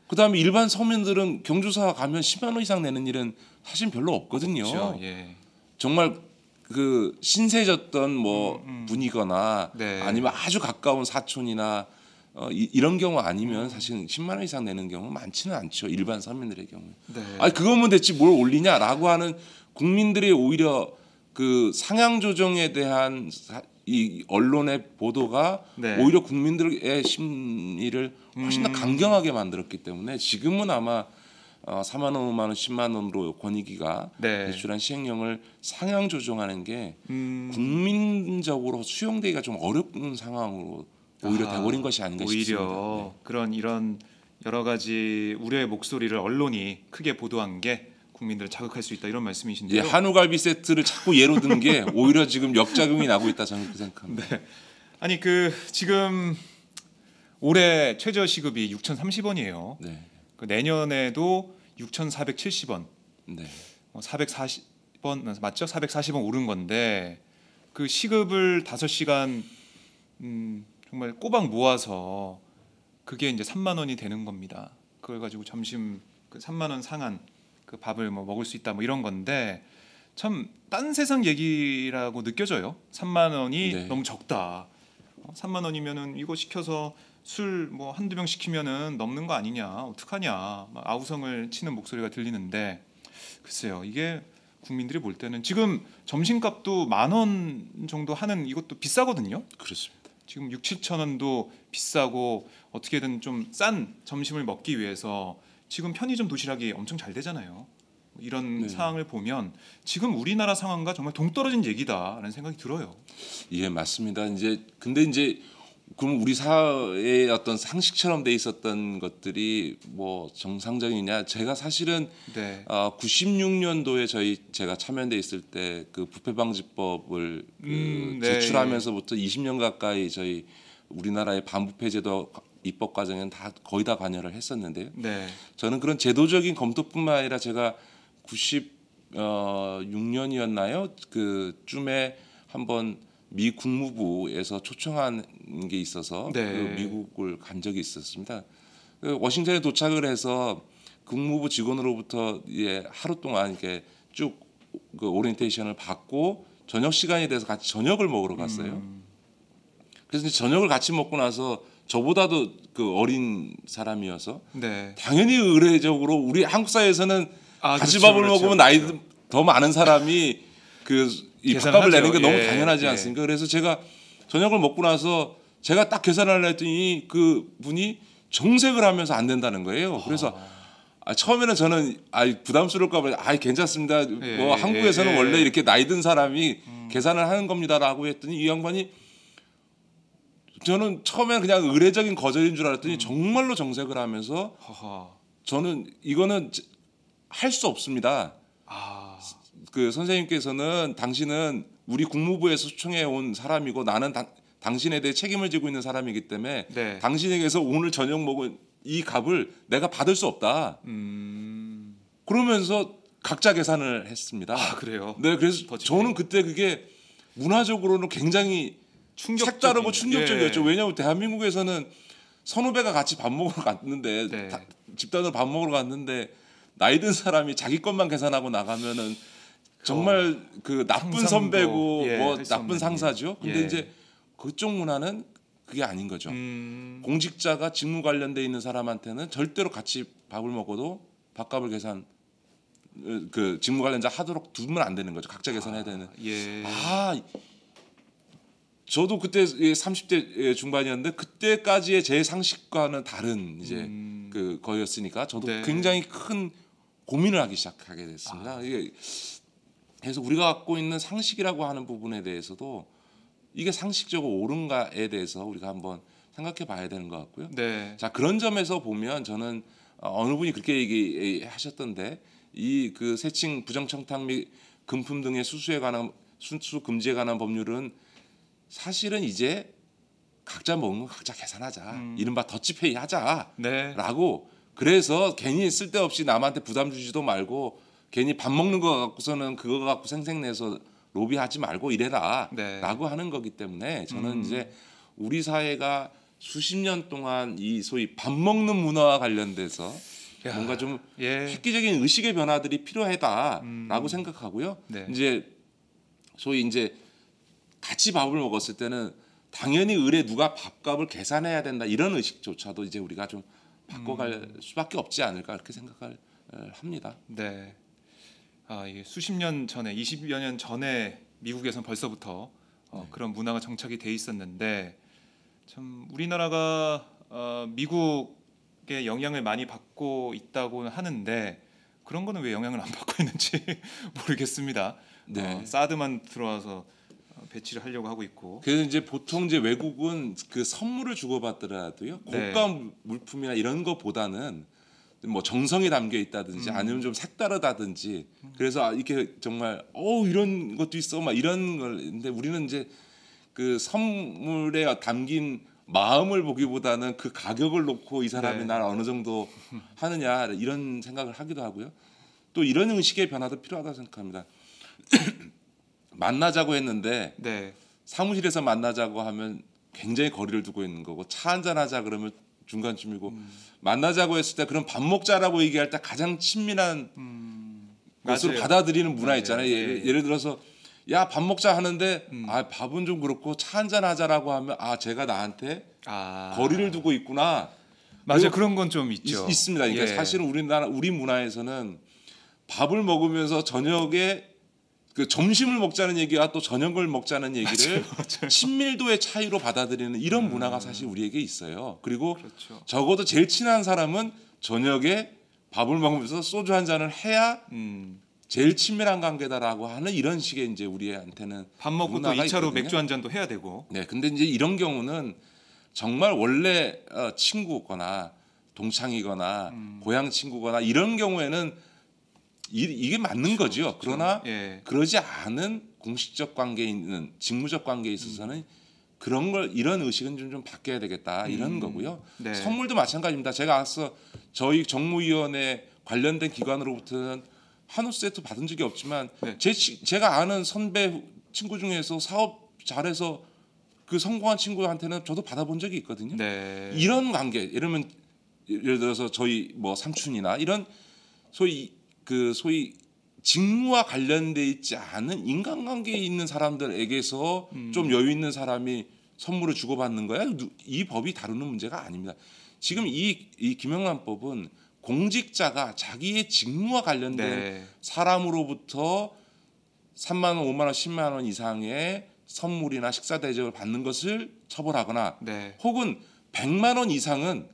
그다음에 일반 서민들은 경조사 가면 10만 원 이상 내는 일은 사실 별로 없거든요. 그렇죠. 예. 정말 그 신세졌던 뭐 음, 음. 분이거나 네. 아니면 아주 가까운 사촌이나 어, 이, 이런 경우 아니면 사실 10만 원 이상 내는 경우 많지는 않죠 일반 서민들의 경우. 네. 아니 그거면 대체 뭘 올리냐라고 하는 국민들이 오히려 그 상향 조정에 대한 사, 이 언론의 보도가 네. 오히려 국민들의 심리를 훨씬 더 음. 강경하게 만들었기 때문에 지금은 아마 어, 4만 원, 5만 원, 10만 원으로 권익위가 네. 제출한 시행령을 상향 조정하는 게 음. 국민적으로 수용되기가 좀 어려운 상황으로 오히려 아, 돼버린 것이 아닌가 오히려 싶습니다. 오히려 네. 그런 이런 여러 가지 우려의 목소리를 언론이 크게 보도한 게 국민들을 자극할 수 있다 이런 말씀이신데요. 예, 한우갈비 세트를 자꾸 예로 든 게 (laughs) 오히려 지금 역작용이 나고 있다 저는 그 생각합니다. 네. 아니 그 지금 올해 최저 시급이 6,030원이에요. 네. 그 내년에도 6,470원. 네. 어, 440원 맞죠? 440원 오른 건데 그 시급을 5시간 음, 정말 꼬박 모아서 그게 이제 3만 원이 되는 겁니다. 그걸 가지고 점심 그 3만 원 상한 그 밥을 뭐 먹을 수 있다 뭐 이런 건데 참 딴 세상 얘기라고 느껴져요. 3만 원이 네. 너무 적다. 3만 어, 원이면은 이거 시켜서 술뭐 한두 병 시키면은 넘는 거 아니냐 어떡하냐 아우성을 치는 목소리가 들리는데 글쎄요 이게 국민들이 볼 때는 지금 점심값도 만 원 정도 하는 이것도 비싸거든요. 그렇습니다. 지금 6, 7천 원도 비싸고 어떻게든 좀 싼 점심을 먹기 위해서 지금 편의점 도시락이 엄청 잘 되잖아요. 이런 네. 상황을 보면 지금 우리나라 상황과 정말 동떨어진 얘기다라는 생각이 들어요. 예, 맞습니다. 이제 근데 이제 그럼 우리 사회의 어떤 상식처럼 돼 있었던 것들이 뭐 정상적이냐? 제가 사실은 네. 어, 96년도에 저희 제가 참여돼 있을 때 그 부패방지법을 그 음, 그 제출하면서부터 20년 가까이 저희 우리나라의 반부패제도 입법 과정에는 다 거의 다 관여를 했었는데요. 네. 저는 그런 제도적인 검토뿐만 아니라 제가 96년이었나요? 그 쯤에 한번 미 국무부에서 초청한 게 있어서 그 네. 그 미국을 간 적이 있었습니다. 그 워싱턴에 도착을 해서 국무부 직원으로부터 예, 하루 동안 이렇게 쭉그 오리엔테이션을 받고 저녁 시간이 돼서 같이 저녁을 먹으러 갔어요. 음. 그래서 저녁을 같이 먹고 나서 저보다도 그 어린 사람이어서 네. 당연히 의례적으로 우리 한국 사회에서는 아, 같이 그렇 밥을 그렇 먹으면 그렇 나이 더 많은 사람이 그이 밥값을 내는 게 너무 예, 당연하지 예. 않습니까? 그래서 제가 저녁을 먹고 나서 제가 딱 계산을 했더니 그 분이 정색을 하면서 안 된다는 거예요. 그래서 아, 처음에는 저는 아 부담스러울까봐 아이 괜찮습니다. 예, 뭐 예, 한국에서는 예, 원래 이렇게 나이 든 사람이 음. 계산을 하는 겁니다라고 했더니 이 양반이 저는 처음엔 그냥 의례적인 거절인 줄 알았더니 음. 정말로 정색을 하면서 허허. 저는 이거는 할 수 없습니다. 아. 그 선생님께서는 당신은 우리 국무부에서 초청해 온 사람이고 나는 당, 당신에 대해 책임을 지고 있는 사람이기 때문에 네. 당신에게서 오늘 저녁 먹은 이 값을 내가 받을 수 없다. 음... 그러면서 각자 계산을 했습니다. 아 그래요? 네, 그래서 저는 그때 그게 문화적으로는 굉장히 충격적인... 색다르고 충격적이었죠. 예. 왜냐하면 대한민국에서는 선후배가 같이 밥 먹으러 갔는데 네. 다, 집단으로 밥 먹으러 갔는데 나이 든 사람이 자기 것만 계산하고 나가면은 그렇죠. 정말 그 나쁜 선배고 예, 뭐 나쁜 상사죠. 근데 예. 이제 그쪽 문화는 그게 아닌 거죠. 음... 공직자가 직무 관련돼 있는 사람한테는 절대로 같이 밥을 먹어도 밥값을 계산 그 직무 관련자 하도록 두면 안 되는 거죠. 각자 계산해야 아, 되는. 아, 예. 아 저도 그때 30대 예, 중반이었는데 그때까지의 제 상식과는 다른 이제 음... 그 거였으니까 저도 네. 굉장히 큰 고민을 하기 시작하게 됐습니다. 아. 이게 그래서 우리가 갖고 있는 상식이라고 하는 부분에 대해서도 이게 상식적으로 옳은가에 대해서 우리가 한번 생각해 봐야 되는 것 같고요. 네. 자 그런 점에서 보면 저는 어, 어느 분이 그렇게 얘기하셨던데 이 그 세칭 부정청탁 및 금품 등의 수수에 관한 순수 금지에 관한 법률은 사실은 이제 각자 먹은 거 각자 계산하자. 음. 이른바 더치페이 하자라고 네. 그래서 괜히 쓸데없이 남한테 부담 주지도 말고 괜히 밥 먹는 거 갖고서는 그거 갖고 생색내서 로비하지 말고 이래라라고 네. 하는 거기 때문에 저는 음. 이제 우리 사회가 수십 년 동안 이 소위 밥 먹는 문화와 관련돼서 야, 뭔가 좀 예. 획기적인 의식의 변화들이 필요하다라고 음. 생각하고요. 네. 이제 소위 이제 같이 밥을 먹었을 때는 당연히 을에 누가 밥값을 계산해야 된다 이런 의식조차도 이제 우리가 좀 바꿔갈 음. 수밖에 없지 않을까 이렇게 생각을 어, 합니다. 네. 아, 수십 년 전에 20여 년 전에 미국에선 벌써부터 어, 네. 그런 문화가 정착이 돼 있었는데 참 우리나라가 어, 미국의 영향을 많이 받고 있다고 하는데 그런 거는 왜 영향을 안 받고 있는지 (laughs) 모르겠습니다. 네. 어, 사드만 들어와서 어, 배치를 하려고 하고 있고. 그래서 이제 보통 이제 외국은 그 선물을 주고받더라도요 네. 고가 네. 물품이나 이런 거보다는 뭐 정성이 담겨 있다든지 음. 아니면 좀 색다르다든지 음. 그래서 아, 이렇게 정말 어 이런 것도 있어 막 이런 걸 근데 우리는 이제 그 선물에 담긴 마음을 보기보다는 그 가격을 놓고 이 사람이 네. 날 어느 정도 (laughs) 하느냐 이런 생각을 하기도 하고요. 또 이런 의식의 변화도 필요하다고 생각합니다. (clears throat) 만나자고 했는데 네. 사무실에서 만나자고 하면 굉장히 거리를 두고 있는 거고 차 한잔 하자 그러면 중간쯤이고 음. 만나자고 했을 때 그런 밥 먹자라고 얘기할 때 가장 친밀한 음. 것으로 맞 받아들이는 문화 맞아요. 있잖아요. 예, 예. 예. 를 들어서 야 밥 먹자 하는데 음. 아 밥은 좀 그렇고 차 한 잔 하자라고 하면 아 제가 나한테 아. 거리를 두고 있구나. 맞아 그런 건 좀 있죠. 있, 습니다 그러니까 예. 사실은 우리나라 우리 문화에서는 밥을 먹으면서 저녁에 그 점심을 먹자는 얘기와 또 저녁을 먹자는 얘기를 맞아요, (laughs) 맞아요. 친밀도의 차이로 받아들이는 이런 음. 문화가 사실 우리에게 있어요. 그리고 그렇죠. 적어도 제일 친한 사람은 저녁에 밥을 먹으면서 소주 한 잔을 해야 음. 제일 친밀한 관계다라고 하는 이런 식의 이제 우리한테는 밥 먹고 또 2차로 있거든요. 맥주 한 잔도 해야 되고. 네, 근데 이제 이런 경우는 정말 원래 어, 친구거나 동창이거나 음. 고향 친구거나 이런 경우에는 이, 게 맞는 그렇죠. 거죠. 그렇죠. 그러나 예. 그러지 않은 공식적 관계 있는 직무적 관계에 음. 있어서는 음. 그런 걸 이런 의식은 좀, 좀 바뀌어야 되겠다 이런 음. 거고요. 네. 선물도 마찬가지입니다. 제가 앞서 저희 정무위원회 관련된 기관으로부터는 한우 세트 받은 적이 없지만 네. 제 제가 아는 선배 친구 중에서 사업 잘해서 그 성공한 친구한테는 저도 받아본 적이 있거든요. 네. 이런 관계, 예를 들면 예를 들어서 저희 뭐 삼촌이나 이런 소위 그 소위 직무와 관련돼 있지 않은 인간관계에 있는 사람들에게서 음. 좀 여유 있는 사람이 선물을 주고받는 거야. 이 법이 다루는 문제가 아닙니다. 지금 이, 이 김영란법은 공직자가 자기의 직무와 관련된 네. 사람으로부터 3만 원, 5만 원, 10만 원 이상의 선물이나 식사 대접을 받는 것을 처벌하거나 네. 혹은 100만 원 이상은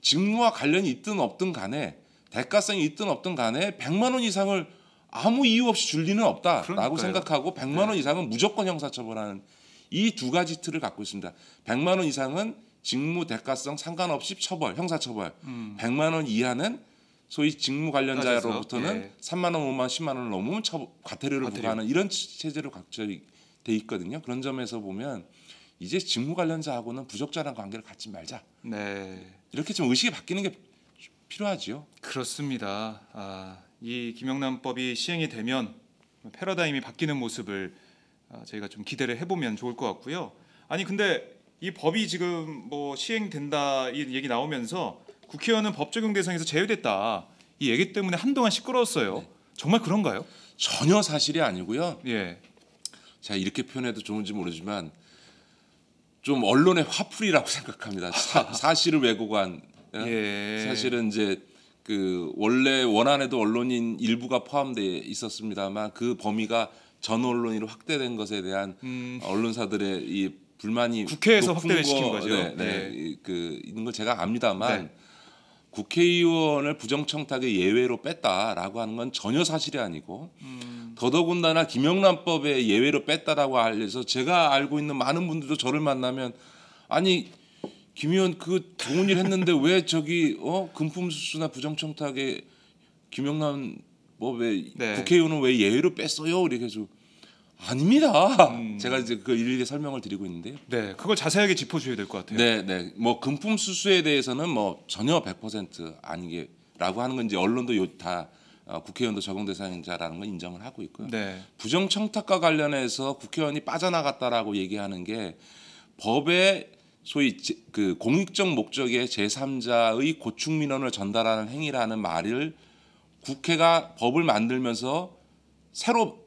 직무와 관련이 있든 없든 간에 대가성이 있든 없든 간에 100만 원 이상을 아무 이유 없이 줄 리는 없다라고 그러니까요. 생각하고 100만 원 네. 이상은 무조건 형사 처벌하는 이 두 가지 틀을 갖고 있습니다. 100만 원 이상은 직무 대가성 상관없이 처벌, 형사 처벌. 음. 100만 원 이하는 소위 직무 관련자로부터는 예. 3만 원, 5만 원, 10만 원을 넘으면 처 과태료를 과태료. 부과하는 이런 체제로 각절돼 있거든요. 그런 점에서 보면 이제 직무 관련자하고는 부적절한 관계를 갖지 말자. 네. 이렇게 좀 의식이 바뀌는 게 필요하지요. 그렇습니다. 아, 이 김영란법이 시행이 되면 패러다임이 바뀌는 모습을 아, 저희가 좀 기대를 해보면 좋을 것 같고요. 아니 근데 이 법이 지금 뭐 시행된다 이 얘기 나오면서 국회의원은 법 적용 대상에서 제외됐다 이 얘기 때문에 한동안 시끄러웠어요. 네. 정말 그런가요? 전혀 사실이 아니고요. 예. 자 이렇게 표현해도 좋은지 모르지만 좀 언론의 화풀이라고 (laughs) 생각합니다. 사, 실을 왜곡한 예. 예. 사실은 이제 그 원래 원안에도 언론인 일부가 포함돼 있었습니다만 그 범위가 전 언론인으로 확대된 것에 대한 음. 언론사들의 이 불만이 국회에서 확대 시킨 거죠. 네, 네. 네. 그 있는 걸 제가 압니다만 네. 국회의원을 부정청탁의 예외로 뺐다라고 하는 건 전혀 사실이 아니고 음. 더더군다나 김영란법의 예외로 뺐다라고 알려서 제가 알고 있는 많은 분들도 저를 만나면 아니 김 의원 그 좋은 일 했는데 왜 저기 어 금품수수나 부정청탁에 김영남 뭐왜 네. 국회의원은 왜 예외로 뺐어요? 이렇게 해서 아닙니다. 음. 제가 이제 그 일일이 설명을 드리고 있는데요. 네, 그걸 자세하게 짚어줘야 될 것 같아요. 네, 네. 뭐 금품 수수에 대해서는 뭐 전혀 100%아닌게라고 하는 건 이제 언론도 요, 다 어, 국회의원도 적용 대상자라는 걸 인정을 하고 있고요. 네. 부정 청탁과 관련해서 국회의원이 빠져나갔다라고 얘기하는 게 법에 소위 제, 그 공익적 목적의 제3자의 고충 민원을 전달하는 행위라는 말을 국회가 법을 만들면서 새로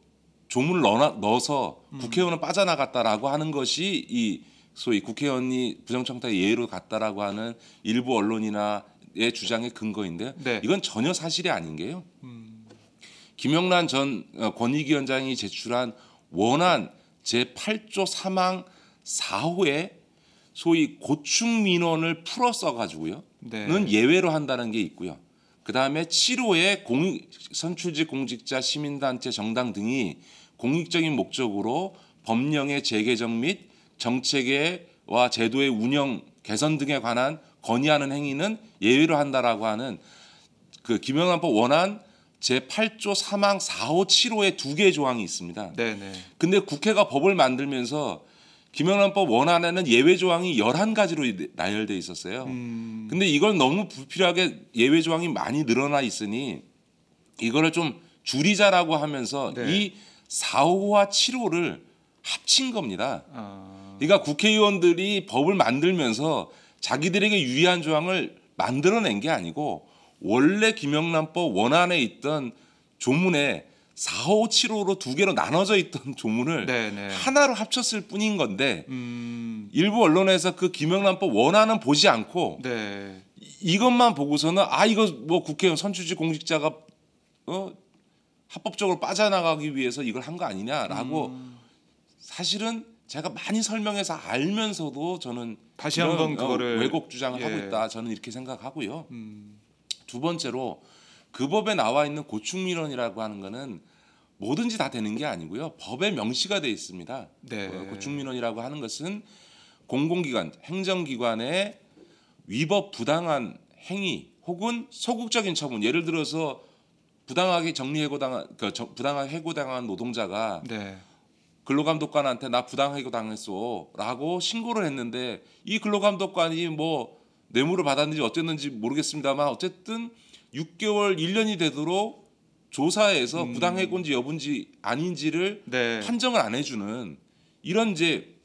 조문을 넣어, 서 음. 국회의원은 음. 빠져나갔다라고 하는 것이 이 소위 국회의원이 부정청탁의 예외로 갔다라고 하는 일부 언론이나의 주장의 근거인데 네. 이건 전혀 사실이 아닌 게요. 음. 김영란 전 어, 권익위원장이 제출한 원안 제8조 3항 4호에 소위 고충 민원을 풀어써 가지고요. 네. 는 예외로 한다는 게 있고요. 그다음에 7호에 공 선출직 공직자 시민단체 정당 등이 공익적인 목적으로 법령의 재개정 및 정책의와 제도의 운영 개선 등에 관한 건의하는 행위는 예외로 한다라고 하는 그 김영란법 원안 제8조 3항 4호 7호의 두 개 조항이 있습니다. 네네. 네. 근데 국회가 법을 만들면서 김영란법 원안에는 예외 조항이 1 1 가지로 나열돼 있었어요. 음. 근데 이걸 너무 불필요하게 예외 조항이 많이 늘어나 있으니 이거를 좀 줄이자라고 하면서 네. 이 4호와 7호를 합친 겁니다. 아. 그러니까 국회의원들이 법을 만들면서 자기들에게 유의한 조항을 만들어낸 게 아니고 원래 김영란법 원안에 있던 조문에 4,5,7,5로 두 개로 나눠져 있던 (laughs) 조문을 네네. 네. 하나로 합쳤을 뿐인 건데 음... 일부 언론에서 그 김영란법 원안은 보지 않고 네. 이것만 보고서는 아 이거 뭐 국회의원 선출직 공직자가 어 합법적으로 빠져나가기 위해서 이걸 한 거 아니냐라고 음... 사실은 제가 많이 설명해서 알면서도 저는 다시 한번 어, 그거를 왜곡 주장을 예. 하고 있다 저는 이렇게 생각하고요. 음... 두 번째로 그 법에 나와 있는 고충민원이라고 하는 거는 뭐든지 다 되는 게 아니고요. 법에 명시가 돼 있습니다. 네. 어, 고충민원이라고 하는 것은 공공기관, 행정기관의 위법 부당한 행위 혹은 소극적인 처분. 예를 들어서 부당하게 정리해고당한 그러 부당하게 해고당한 노동자가 네. 근로감독관한테 나 부당하게 당했소라고 신고를 했는데 이 근로감독관이 뭐 뇌물을 받았는지 어쨌는지 모르겠습니다만 어쨌든 6개월 1년이 되도록 조사해서 음. 부당해고인지 여부인지 아닌지를 네. 판정을 안 해주는 이런 이제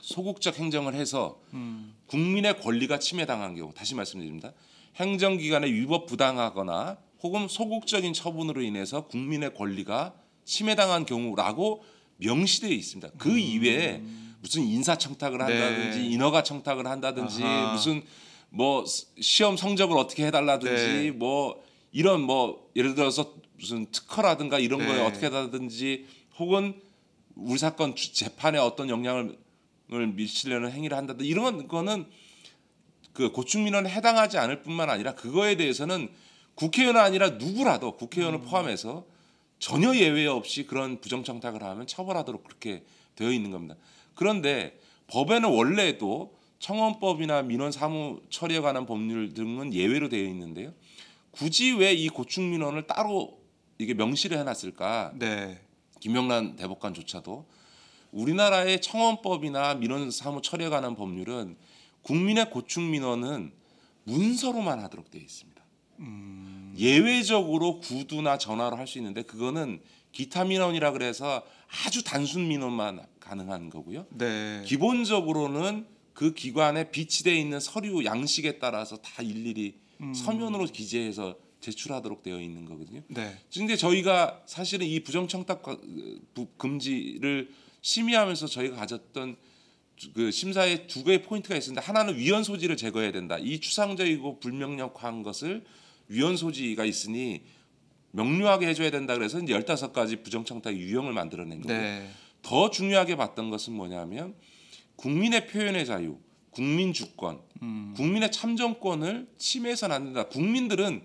소극적 행정을 해서 음. 국민의 권리가 침해당한 경우 다시 말씀드립니다. 행정기관의 위법 부당하거나 혹은 소극적인 처분으로 인해서 국민의 권리가 침해당한 경우라고 명시되어 있습니다. 그 음. 이외에 무슨 인사청탁을 한다든지 네. 인허가 청탁을 한다든지 아하. 무슨 뭐 시험 성적을 어떻게 해달라든지 네. 뭐 이런 뭐 예를 들어서 무슨 특허라든가 이런 네. 거에 어떻게 하든지 혹은 우리 사건 재판에 어떤 영향을 미치려는 행위를 한다든 이런 거는 그 고충민원에 해당하지 않을 뿐만 아니라 그거에 대해서는 국회의원 아니라 누구라도 국회의원을 음. 포함해서 전혀 예외 없이 그런 부정청탁을 하면 처벌하도록 그렇게 되어 있는 겁니다. 그런데 법에는 원래도 청원법이나 민원 사무 처리에 관한 법률 등은 예외로 되어 있는데요. 굳이 왜 이 고충 민원을 따로 이게 명시를 해놨을까? 네. 김영란 대법관조차도 우리나라의 청원법이나 민원 사무 처리에 관한 법률은 국민의 고충 민원은 문서로만 하도록 되어 있습니다. 음... 예외적으로 구두나 전화로 할 수 있는데 그거는 기타 민원이라 그래서 아주 단순 민원만 가능한 거고요. 네. 기본적으로는 그 기관에 비치돼 있는 서류 양식에 따라서 다 일일이 음. 서면으로 기재해서 제출하도록 되어 있는 거거든요. 네. 근데 저희가 사실은 이 부정청탁 그, 금지를 심의하면서 저희가 가졌던 그 심사에 두 개의 포인트가 있습니다. 하나는 위헌 소지를 제거해야 된다. 이 추상적이고 불명령화한 것을 위헌 소지가 있으니 명료하게 해줘야 된다. 그래서 이제 열다섯 가지 부정청탁 유형을 만들어낸 거고요. 네. 더 중요하게 봤던 것은 뭐냐면 국민의 표현의 자유, 국민 주권, 음. 국민의 참정권을 침해해서는 안 된다. 국민들은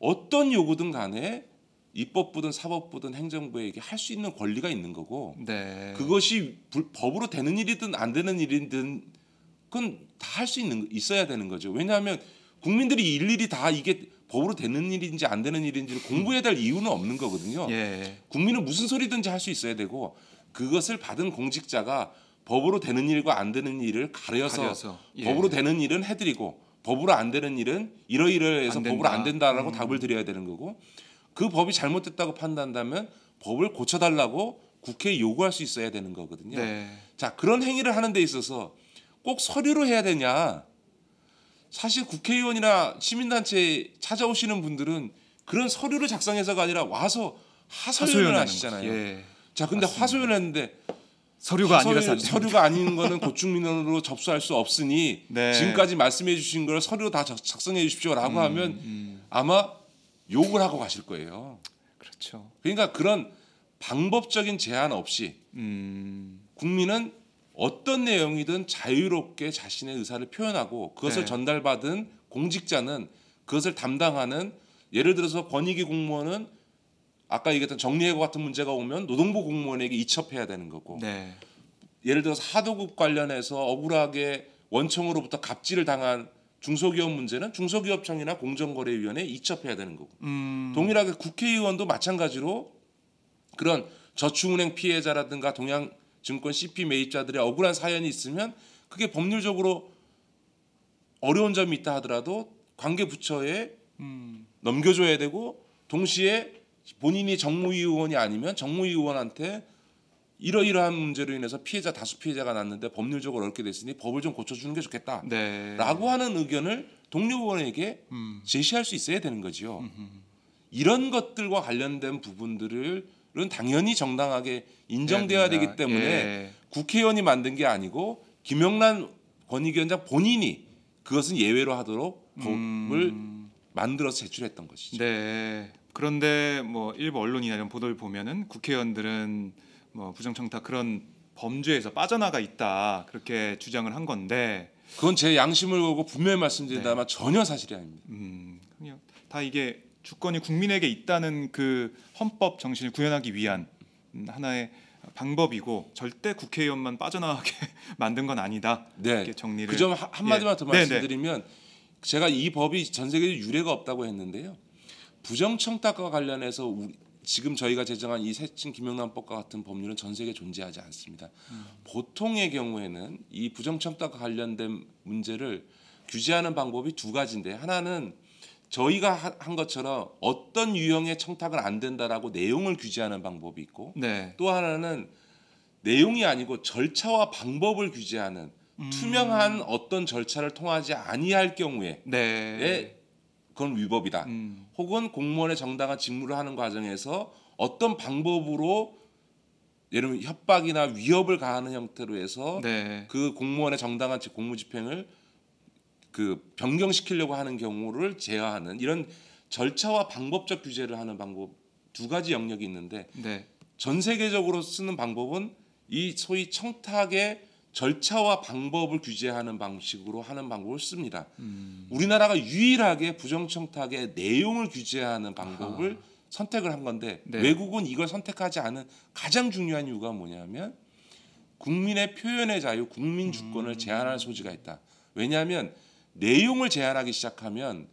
어떤 요구든 간에 입법부든 사법부든 행정부에게 할 수 있는 권리가 있는 거고 네. 그것이 불, 법으로 되는 일이든 안 되는 일이든 그건 다 할 수 있는 있어야 되는 거죠. 왜냐하면 국민들이 일일이 다 이게 법으로 되는 일인지 안 되는 일인지를 공부해야 될 이유는 없는 거거든요. 예. 국민은 무슨 소리든지 할 수 있어야 되고 그것을 받은 공직자가 법으로 되는 일과 안 되는 일을 가려서, 가려서. 예. 법으로 되는 일은 해드리고 법으로 안 되는 일은 이러이러해서 법으로 안 된다라고 음. 답을 드려야 되는 거고 그 법이 잘못됐다고 판단한다면 법을 고쳐달라고 국회에 요구할 수 있어야 되는 거거든요. 네. 자 그런 행위를 하는 데 있어서 꼭 서류로 해야 되냐? 사실 국회의원이나 시민단체 찾아오시는 분들은 그런 서류를 작성해서가 아니라 와서 하소연을 하소연하시잖아요 예. 자 근데 맞습니다. 화소연했는데 서류가 아니라서 서류가 아닌 거는 고충민원으로 접수할 수 없으니 (laughs) 네. 지금까지 말씀해 주신 걸 서류 다 작성해 주십시오라고 음, 하면 음. 아마 욕을 하고 가실 거예요. 그렇죠. 그러니까 그런 방법적인 제한 없이 음. 국민은 어떤 내용이든 자유롭게 자신의 의사를 표현하고 그것을 네. 전달받은 공직자는 그것을 담당하는 예를 들어서 권익위 공무원은 아까 얘기했던 정리해고 같은 문제가 오면 노동부 공무원에게 이첩해야 되는 거고 네. 예를 들어서 하도급 관련해서 억울하게 원청으로부터 갑질을 당한 중소기업 문제는 중소기업청이나 공정거래위원회에 이첩해야 되는 거고 음. 동일하게 국회의원도 마찬가지로 그런 저축은행 피해자라든가 동양증권 CP 매입자들의 억울한 사연이 있으면 그게 법률적으로 어려운 점이 있다 하더라도 관계 부처에 음. 넘겨줘야 되고 동시에 본인이 정무위 의원이 아니면 정무위 의원한테 이러이러한 문제로 인해서 피해자 다수 피해자가 났는데 법률적으로 어렵게 됐으니 법을 좀 고쳐주는 게 좋겠다라고 네. 하는 의견을 동료 의원에게 음. 제시할 수 있어야 되는 거지요. 이런 것들과 관련된 부분들은 당연히 정당하게 인정돼야 되기 때문에 예. 국회의원이 만든 게 아니고 김영란 권익위원장 본인이 그것은 예외로 하도록 음. 법을 음. 만들어서 제출했던 것이죠. 네. 그런데 뭐 일부 언론이나 이런 보도를 보면은 국회의원들은 뭐 부정청탁 그런 범죄에서 빠져나가 있다 그렇게 주장을 한 건데 그건 제 양심을 보고 분명히 말씀드린다만 네. 전혀 사실이 아닙니다. 음, 그냥 다 이게 주권이 국민에게 있다는 그 헌법 정신을 구현하기 위한 음, 하나의 방법이고 절대 국회의원만 빠져나가게 (laughs) 만든 건 아니다. 네. 이렇게 정리를 그점한 마디만 예. 더 네, 네. 말씀드리면 네네. 제가 이 법이 전 세계에 유례가 없다고 했는데요. 부정청탁과 관련해서 우리, 지금 저희가 제정한 이 세칭 김영란법과 같은 법률은 전 세계 존재하지 않습니다. 음. 보통의 경우에는 이 부정청탁과 관련된 문제를 규제하는 방법이 두 가지인데 하나는 저희가 한 것처럼 어떤 유형의 청탁은 안 된다라고 내용을 규제하는 방법이 있고 네. 또 하나는 내용이 아니고 절차와 방법을 규제하는 음. 투명한 어떤 절차를 통하지 아니할 경우에 네. 그건 위법이다. 음. 혹은 공무원의 정당한 직무를 하는 과정에서 어떤 방법으로 예를 들면 협박이나 위협을 가하는 형태로 해서 네. 그 공무원의 정당한 공무집행을 그 변경시키려고 하는 경우를 제어하는 이런 절차와 방법적 규제를 하는 방법 두 가지 영역이 있는데 네. 전 세계적으로 쓰는 방법은 이 소위 청탁의 절차와 방법을 규제하는 방식으로 하는 방법을 씁니다. 음. 우리나라가 유일하게 부정청탁의 내용을 규제하는 방법을 아. 선택을 한 건데 네. 외국은 이걸 선택하지 않은 가장 중요한 이유가 뭐냐면 국민의 표현의 자유, 국민 음. 주권을 음. 제한할 소지가 있다. 왜냐하면 내용을 제한하기 시작하면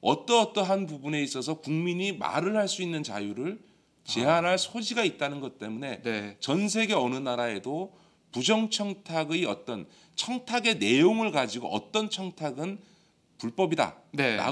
어떠어떠한 부분에 있어서 국민이 말을 할 수 있는 자유를 제한할 아. 소지가 있다는 것 때문에 네. 전 세계 어느 나라에도 부정청탁의 어떤 청탁의 내용을 가지고 어떤 청탁은 불법이다라고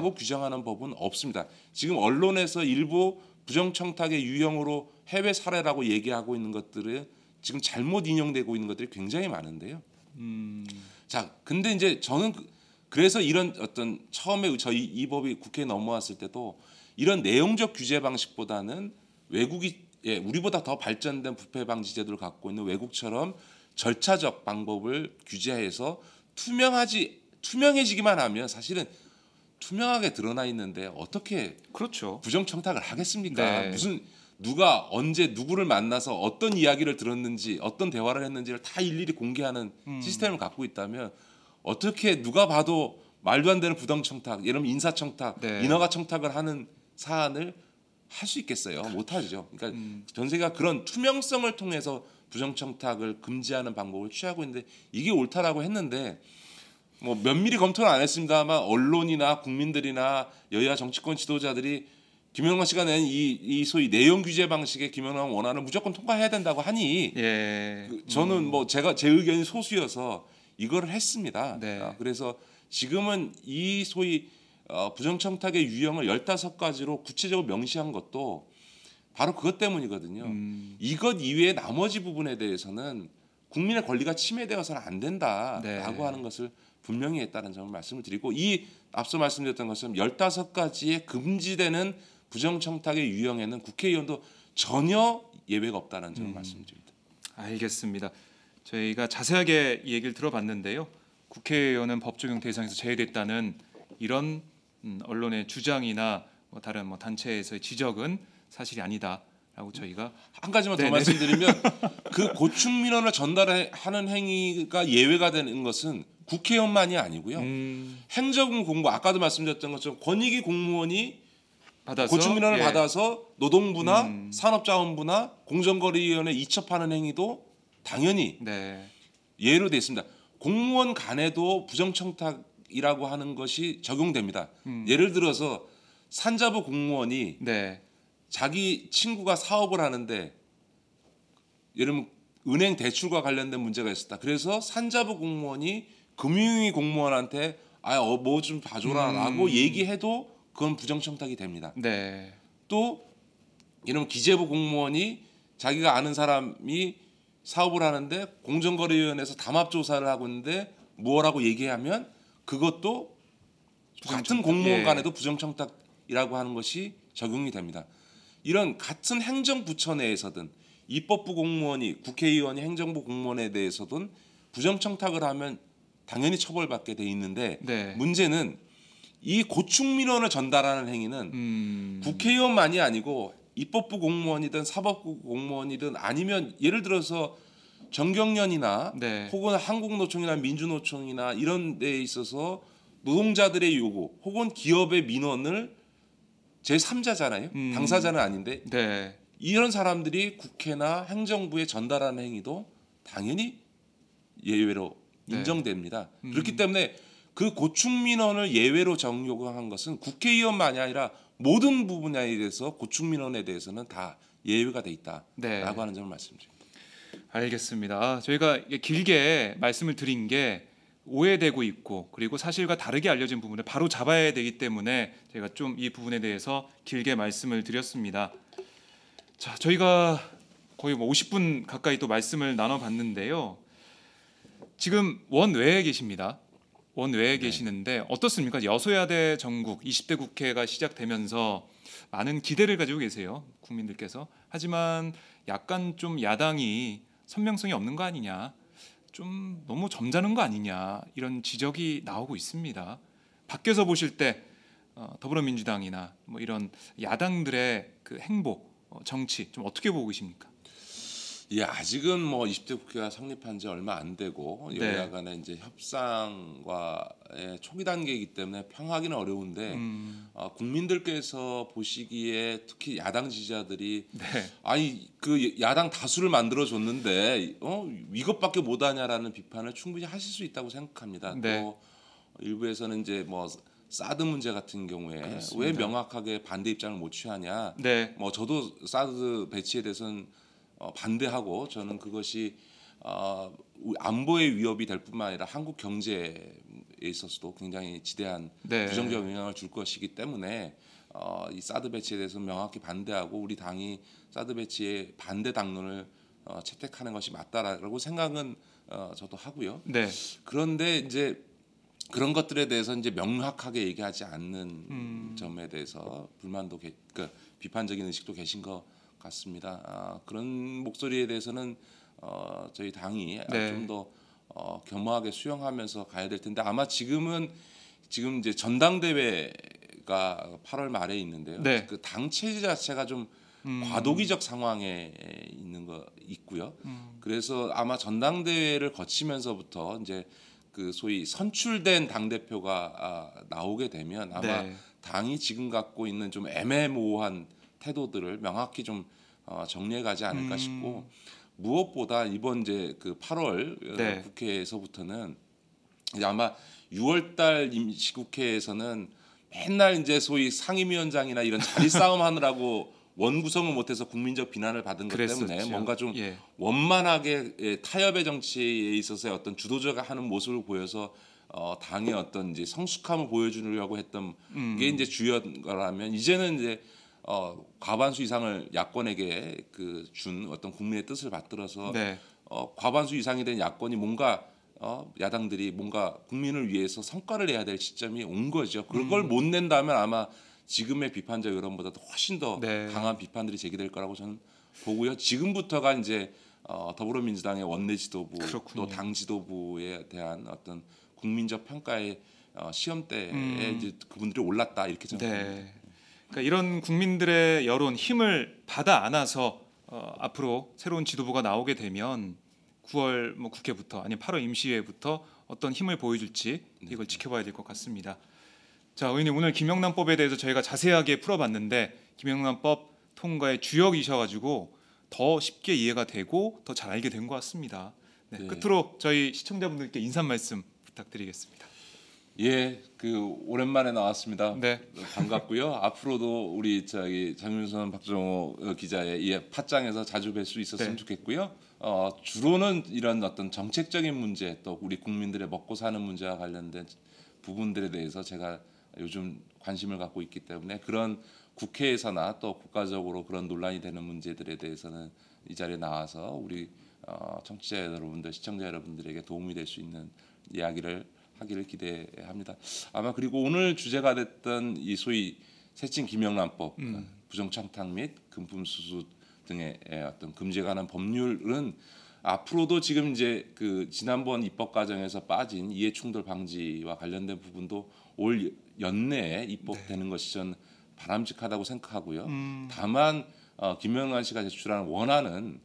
네. 규정하는 법은 없습니다. 지금 언론에서 일부 부정청탁의 유형으로 해외 사례라고 얘기하고 있는 것들을 지금 잘못 인용되고 있는 것들이 굉장히 많은데요. 음. 자, 근데 이제 저는 그, 그래서 이런 어떤 처음에 저희 이 법이 국회에 넘어왔을 때도 이런 내용적 규제 방식보다는 외국이 예, 우리보다 더 발전된 부패 방지 제도를 갖고 있는 외국처럼 절차적 방법을 규제해서 투명하지 투명해지기만 하면 사실은 투명하게 드러나 있는데 어떻게 그렇죠. 부정 청탁을 하겠습니까? 네. 무슨 누가 언제 누구를 만나서 어떤 이야기를 들었는지 어떤 대화를 했는지를 다 일일이 공개하는 음. 시스템을 갖고 있다면 어떻게 누가 봐도 말도 안 되는 부당 청탁, 예를 인사 청탁, 네. 인허가 청탁을 하는 사안을 할 수 있겠어요? 못 하죠. 그러니까 음. 전 세계가 그런 투명성을 통해서 부정청탁을 금지하는 방법을 취하고 있는데 이게 옳다라고 했는데 뭐 면밀히 검토는 안 했습니다만 언론이나 국민들이나 여야 정치권 지도자들이 김영란 씨가 낸이이 소위 내용 규제 방식의 김영란 원안을 무조건 통과해야 된다고 하니 예. 그 저는 뭐 제가 제 의견이 소수여서 이걸 했습니다. 네. 아, 그래서 지금은 이 소위 어, 부정청탁의 유형을 열다섯 가지로 구체적으로 명시한 것도 바로 그것 때문이거든요. 음. 이것 이외의 나머지 부분에 대해서는 국민의 권리가 침해되어서는 안 된다라고 네. 하는 것을 분명히 했다는 점을 말씀을 드리고 이 앞서 말씀드렸던 것처럼 열다섯 가지의 금지되는 부정청탁의 유형에는 국회의원도 전혀 예외가 없다는 점을 음. 말씀드립니다. 알겠습니다. 저희가 자세하게 얘기를 들어봤는데요. 국회의원은 법 적용 대상에서 제외됐다는 이런 음, 언론의 주장이나 뭐 다른 뭐 단체에서의 지적은 사실이 아니다라고 음. 저희가 한 가지만 네네. 더 말씀드리면 (laughs) 그 고충 민원을 전달하는 행위가 예외가 되는 것은 국회의원만이 아니고요. 음. 행정부 공고 아까도 말씀드렸던 것처럼 권익위 공무원이 받아서 고충 민원을 예. 받아서 노동부나 음. 산업자원부나 공정거래위원회 이첩하는 행위도 당연히 네. 예외로 돼 있습니다. 공무원 간에도 부정청탁이라고 하는 것이 적용됩니다. 음. 예를 들어서 산자부 공무원이 네. 자기 친구가 사업을 하는데 예를 들면 은행 대출과 관련된 문제가 있었다. 그래서 산자부 공무원이 금융위 공무원한테 아뭐좀 어, 봐줘라라고 음. 얘기해도 그건 부정청탁이 됩니다. 네. 또 이런 기재부 공무원이 자기가 아는 사람이 사업을 하는데 공정거래위원회에서 담합 조사를 하고 있는데 뭐라고 얘기하면 그것도 부정청탁. 같은 공무원 예. 간에도 부정청탁이라고 하는 것이 적용이 됩니다. 이런 같은 행정부처 내에서든 입법부 공무원이 국회의원이 행정부 공무원에 대해서든 부정청탁을 하면 당연히 처벌받게 돼 있는데 네. 문제는 이 고충 민원을 전달하는 행위는 음... 국회의원만이 아니고 입법부 공무원이든 사법부 공무원이든 아니면 예를 들어서 정경련이나 네. 혹은 한국노총이나 민주노총이나 이런 데에 있어서 노동자들의 요구 혹은 기업의 민원을 제3자잖아요. 음. 당사자는 아닌데 네. 이런 사람들이 국회나 행정부에 전달하는 행위도 당연히 예외로 네. 인정됩니다. 음. 그렇기 때문에 그 고충 민원을 예외로 적용한 것은 국회의원만이 아니라 모든 부분에 대해서 고충 민원에 대해서는 다 예외가 돼 있다라고 네. 하는 점을 말씀드립니다. 알겠습니다. 아, 저희가 길게 말씀을 드린 게 오해되고 있고 그리고 사실과 다르게 알려진 부분을 바로 잡아야 되기 때문에 제가 좀 이 부분에 대해서 길게 말씀을 드렸습니다. 자, 저희가 거의 뭐 50분 가까이 또 말씀을 나눠봤는데요. 지금 원외에 계십니다. 원외에 네. 계시는데 어떻습니까? 여소야대 전국 20대 국회가 시작되면서 많은 기대를 가지고 계세요. 국민들께서. 하지만 약간 좀 야당이 선명성이 없는 거 아니냐. 좀 너무 점잖은 거 아니냐 이런 지적이 나오고 있습니다. 밖에서 보실 때 어, 더불어민주당이나 뭐 이런 야당들의 그 행보 어, 정치 좀 어떻게 보고 계십니까? 예, 아직은 뭐 20대 국회가 성립한 지 얼마 안 되고 네. 여야 간의 이제 협상과의 초기 단계이기 때문에 평하기는 어려운데 음. 어, 국민들께서 보시기에 특히 야당 지지자들이 네. 아니 그 야당 다수를 만들어 줬는데 어 이것밖에 못 하냐라는 비판을 충분히 하실 수 있다고 생각합니다. 네. 또 일부에서는 이제 뭐 사드 문제 같은 경우에 그렇습니다. 왜 명확하게 반대 입장을 못 취하냐. 네. 뭐 저도 사드 배치에 대해서는 어, 반대하고 저는 그것이 어, 안보의 위협이 될 뿐만 아니라 한국 경제에 있어서도 굉장히 지대한 네. 부정적 영향을 줄 것이기 때문에 어, 이 사드 배치에 대해서 명확히 반대하고 우리 당이 사드 배치에 반대 당론을 어, 채택하는 것이 맞다라고 생각은 어, 저도 하고요. 네. 그런데 이제 그런 것들에 대해서 이제 명확하게 얘기하지 않는 음. 점에 대해서 불만도 그그까 그러니까 비판적인 의식도 계신 거 같습니다. 아, 그런 목소리에 대해서는 어, 저희 당이 네. 좀더 어, 겸허하게 수용하면서 가야 될 텐데 아마 지금은 지금 이제 전당대회가 8월 말에 있는데요. 네. 그당 체제 자체가 좀 음. 과도기적 상황에 있는 거 있고요. 음. 그래서 아마 전당대회를 거치면서부터 이제 그 소위 선출된 당 대표가 아, 나오게 되면 아마 네. 당이 지금 갖고 있는 좀 애매모호한 태도들을 명확히 좀 어, 정리해 가지 않을까 음. 싶고 무엇보다 이번 이제 그 8월 어, 네. 국회에서부터는 이제 아마 6월달 임시국회에서는 맨날 이제 소위 상임위원장이나 이런 자리 (laughs) 싸움 하느라고 원 구성을 못해서 국민적 비난을 받은 것 그랬었죠. 때문에 뭔가 좀 예. 원만하게 예, 타협의 정치에 있어서의 어떤 주도자가 하는 모습을 보여서 어, 당의 어떤 이제 성숙함을 보여주려고 했던 음. 게 이제 주요 거라면 이제는 이제 어, 과반수 이상을 야권에게 그 준 어떤 국민의 뜻을 받들어서 네. 어, 과반수 이상이 된 야권이 뭔가 어, 야당들이 뭔가 국민을 위해서 성과를 내야 될 시점이 온 거죠. 그걸 음. 못 낸다면 아마 지금의 비판자 여론보다도 훨씬 더 네. 강한 비판들이 제기될 거라고 저는 보고요. 지금부터가 이제 어, 더불어민주당의 원내 지도부 또 당 지도부에 대한 어떤 국민적 평가의 어, 시험대에 음. 이제 그분들이 올랐다 이렇게 저는 네. 봅니다. 그러니까 이런 국민들의 여론 힘을 받아 안아서 어, 앞으로 새로운 지도부가 나오게 되면 9월 뭐 국회부터 아니면 8월 임시회부터 어떤 힘을 보여줄지 네. 이걸 지켜봐야 될 것 같습니다. 자, 의원님 오늘 김영란법에 대해서 저희가 자세하게 풀어봤는데 김영란법 통과의 주역이셔가지고 더 쉽게 이해가 되고 더 잘 알게 된 것 같습니다. 네, 네. 끝으로 저희 시청자분들께 인사 말씀 부탁드리겠습니다. 예, 그 오랜만에 나왔습니다. 네. 반갑고요. 앞으로도 우리 저기 장윤선 박정호 어, 기자의 이 팟장에서 자주 뵐 수 있었으면 네. 좋겠고요. 어, 주로는 이런 어떤 정책적인 문제 또 우리 국민들의 먹고 사는 문제와 관련된 부분들에 대해서 제가 요즘 관심을 갖고 있기 때문에 그런 국회에서나 또 국가적으로 그런 논란이 되는 문제들에 대해서는 이 자리에 나와서 우리 어, 청취자 여러분들, 시청자 여러분들에게 도움이 될 수 있는 이야기를 하기를 기대합니다. 아마 그리고 오늘 주제가 됐던 이 소위 세친 김영란법, 음. 부정창탁 및 금품수수 등의 예, 어떤 금지에 관한 법률은 앞으로도 지금 이제 그 지난번 입법 과정에서 빠진 이해충돌 방지와 관련된 부분도 올 연내에 입법되는 네. 것이 전 바람직하다고 생각하고요. 음. 다만 어, 김영란 씨가 제출하는 원안은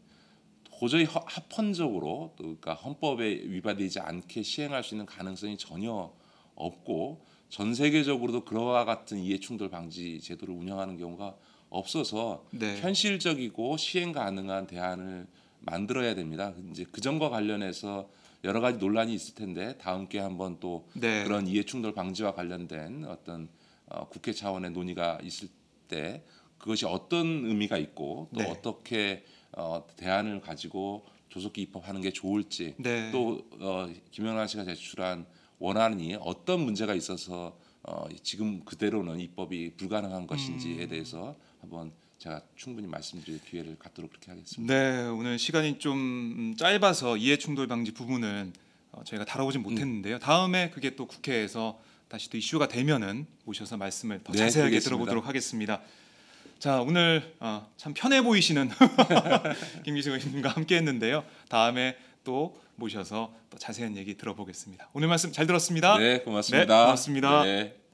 도저히 합헌적으로 또 그러니까 헌법에 위반되지 않게 시행할 수 있는 가능성이 전혀 없고 전 세계적으로도 그러와 같은 이해 충돌 방지 제도를 운영하는 경우가 없어서 네. 현실적이고 시행 가능한 대안을 만들어야 됩니다. 이제 그 점과 관련해서 여러 가지 논란이 있을 텐데 다음 기회에 한번 또 네. 그런 이해 충돌 방지와 관련된 어떤 어, 국회 차원의 논의가 있을 때 그것이 어떤 의미가 있고 또 네. 어떻게 어, 대안을 가지고 조속히 입법하는 게 좋을지 네. 또 어, 김영란 씨가 제출한 원안이 어떤 문제가 있어서 어, 지금 그대로는 입법이 불가능한 것인지에 음. 대해서 한번 제가 충분히 말씀드릴 기회를 갖도록 그렇게 하겠습니다. 네, 오늘 시간이 좀 짧아서 이해 충돌 방지 부분은 어, 저희가 다뤄보진 음. 못했는데요. 음. 다음에 그게 또 국회에서 다시 또 이슈가 되면은 오셔서 말씀을 더 네, 자세하게 알겠습니다. 들어보도록 하겠습니다. 자 오늘 어, 참 편해 보이시는 (laughs) 김기식 의원님과 함께했는데요. 다음에 또 모셔서 또 자세한 얘기 들어보겠습니다. 오늘 말씀 잘 들었습니다. 네, 고맙습니다. 네, 고맙습니다. 네.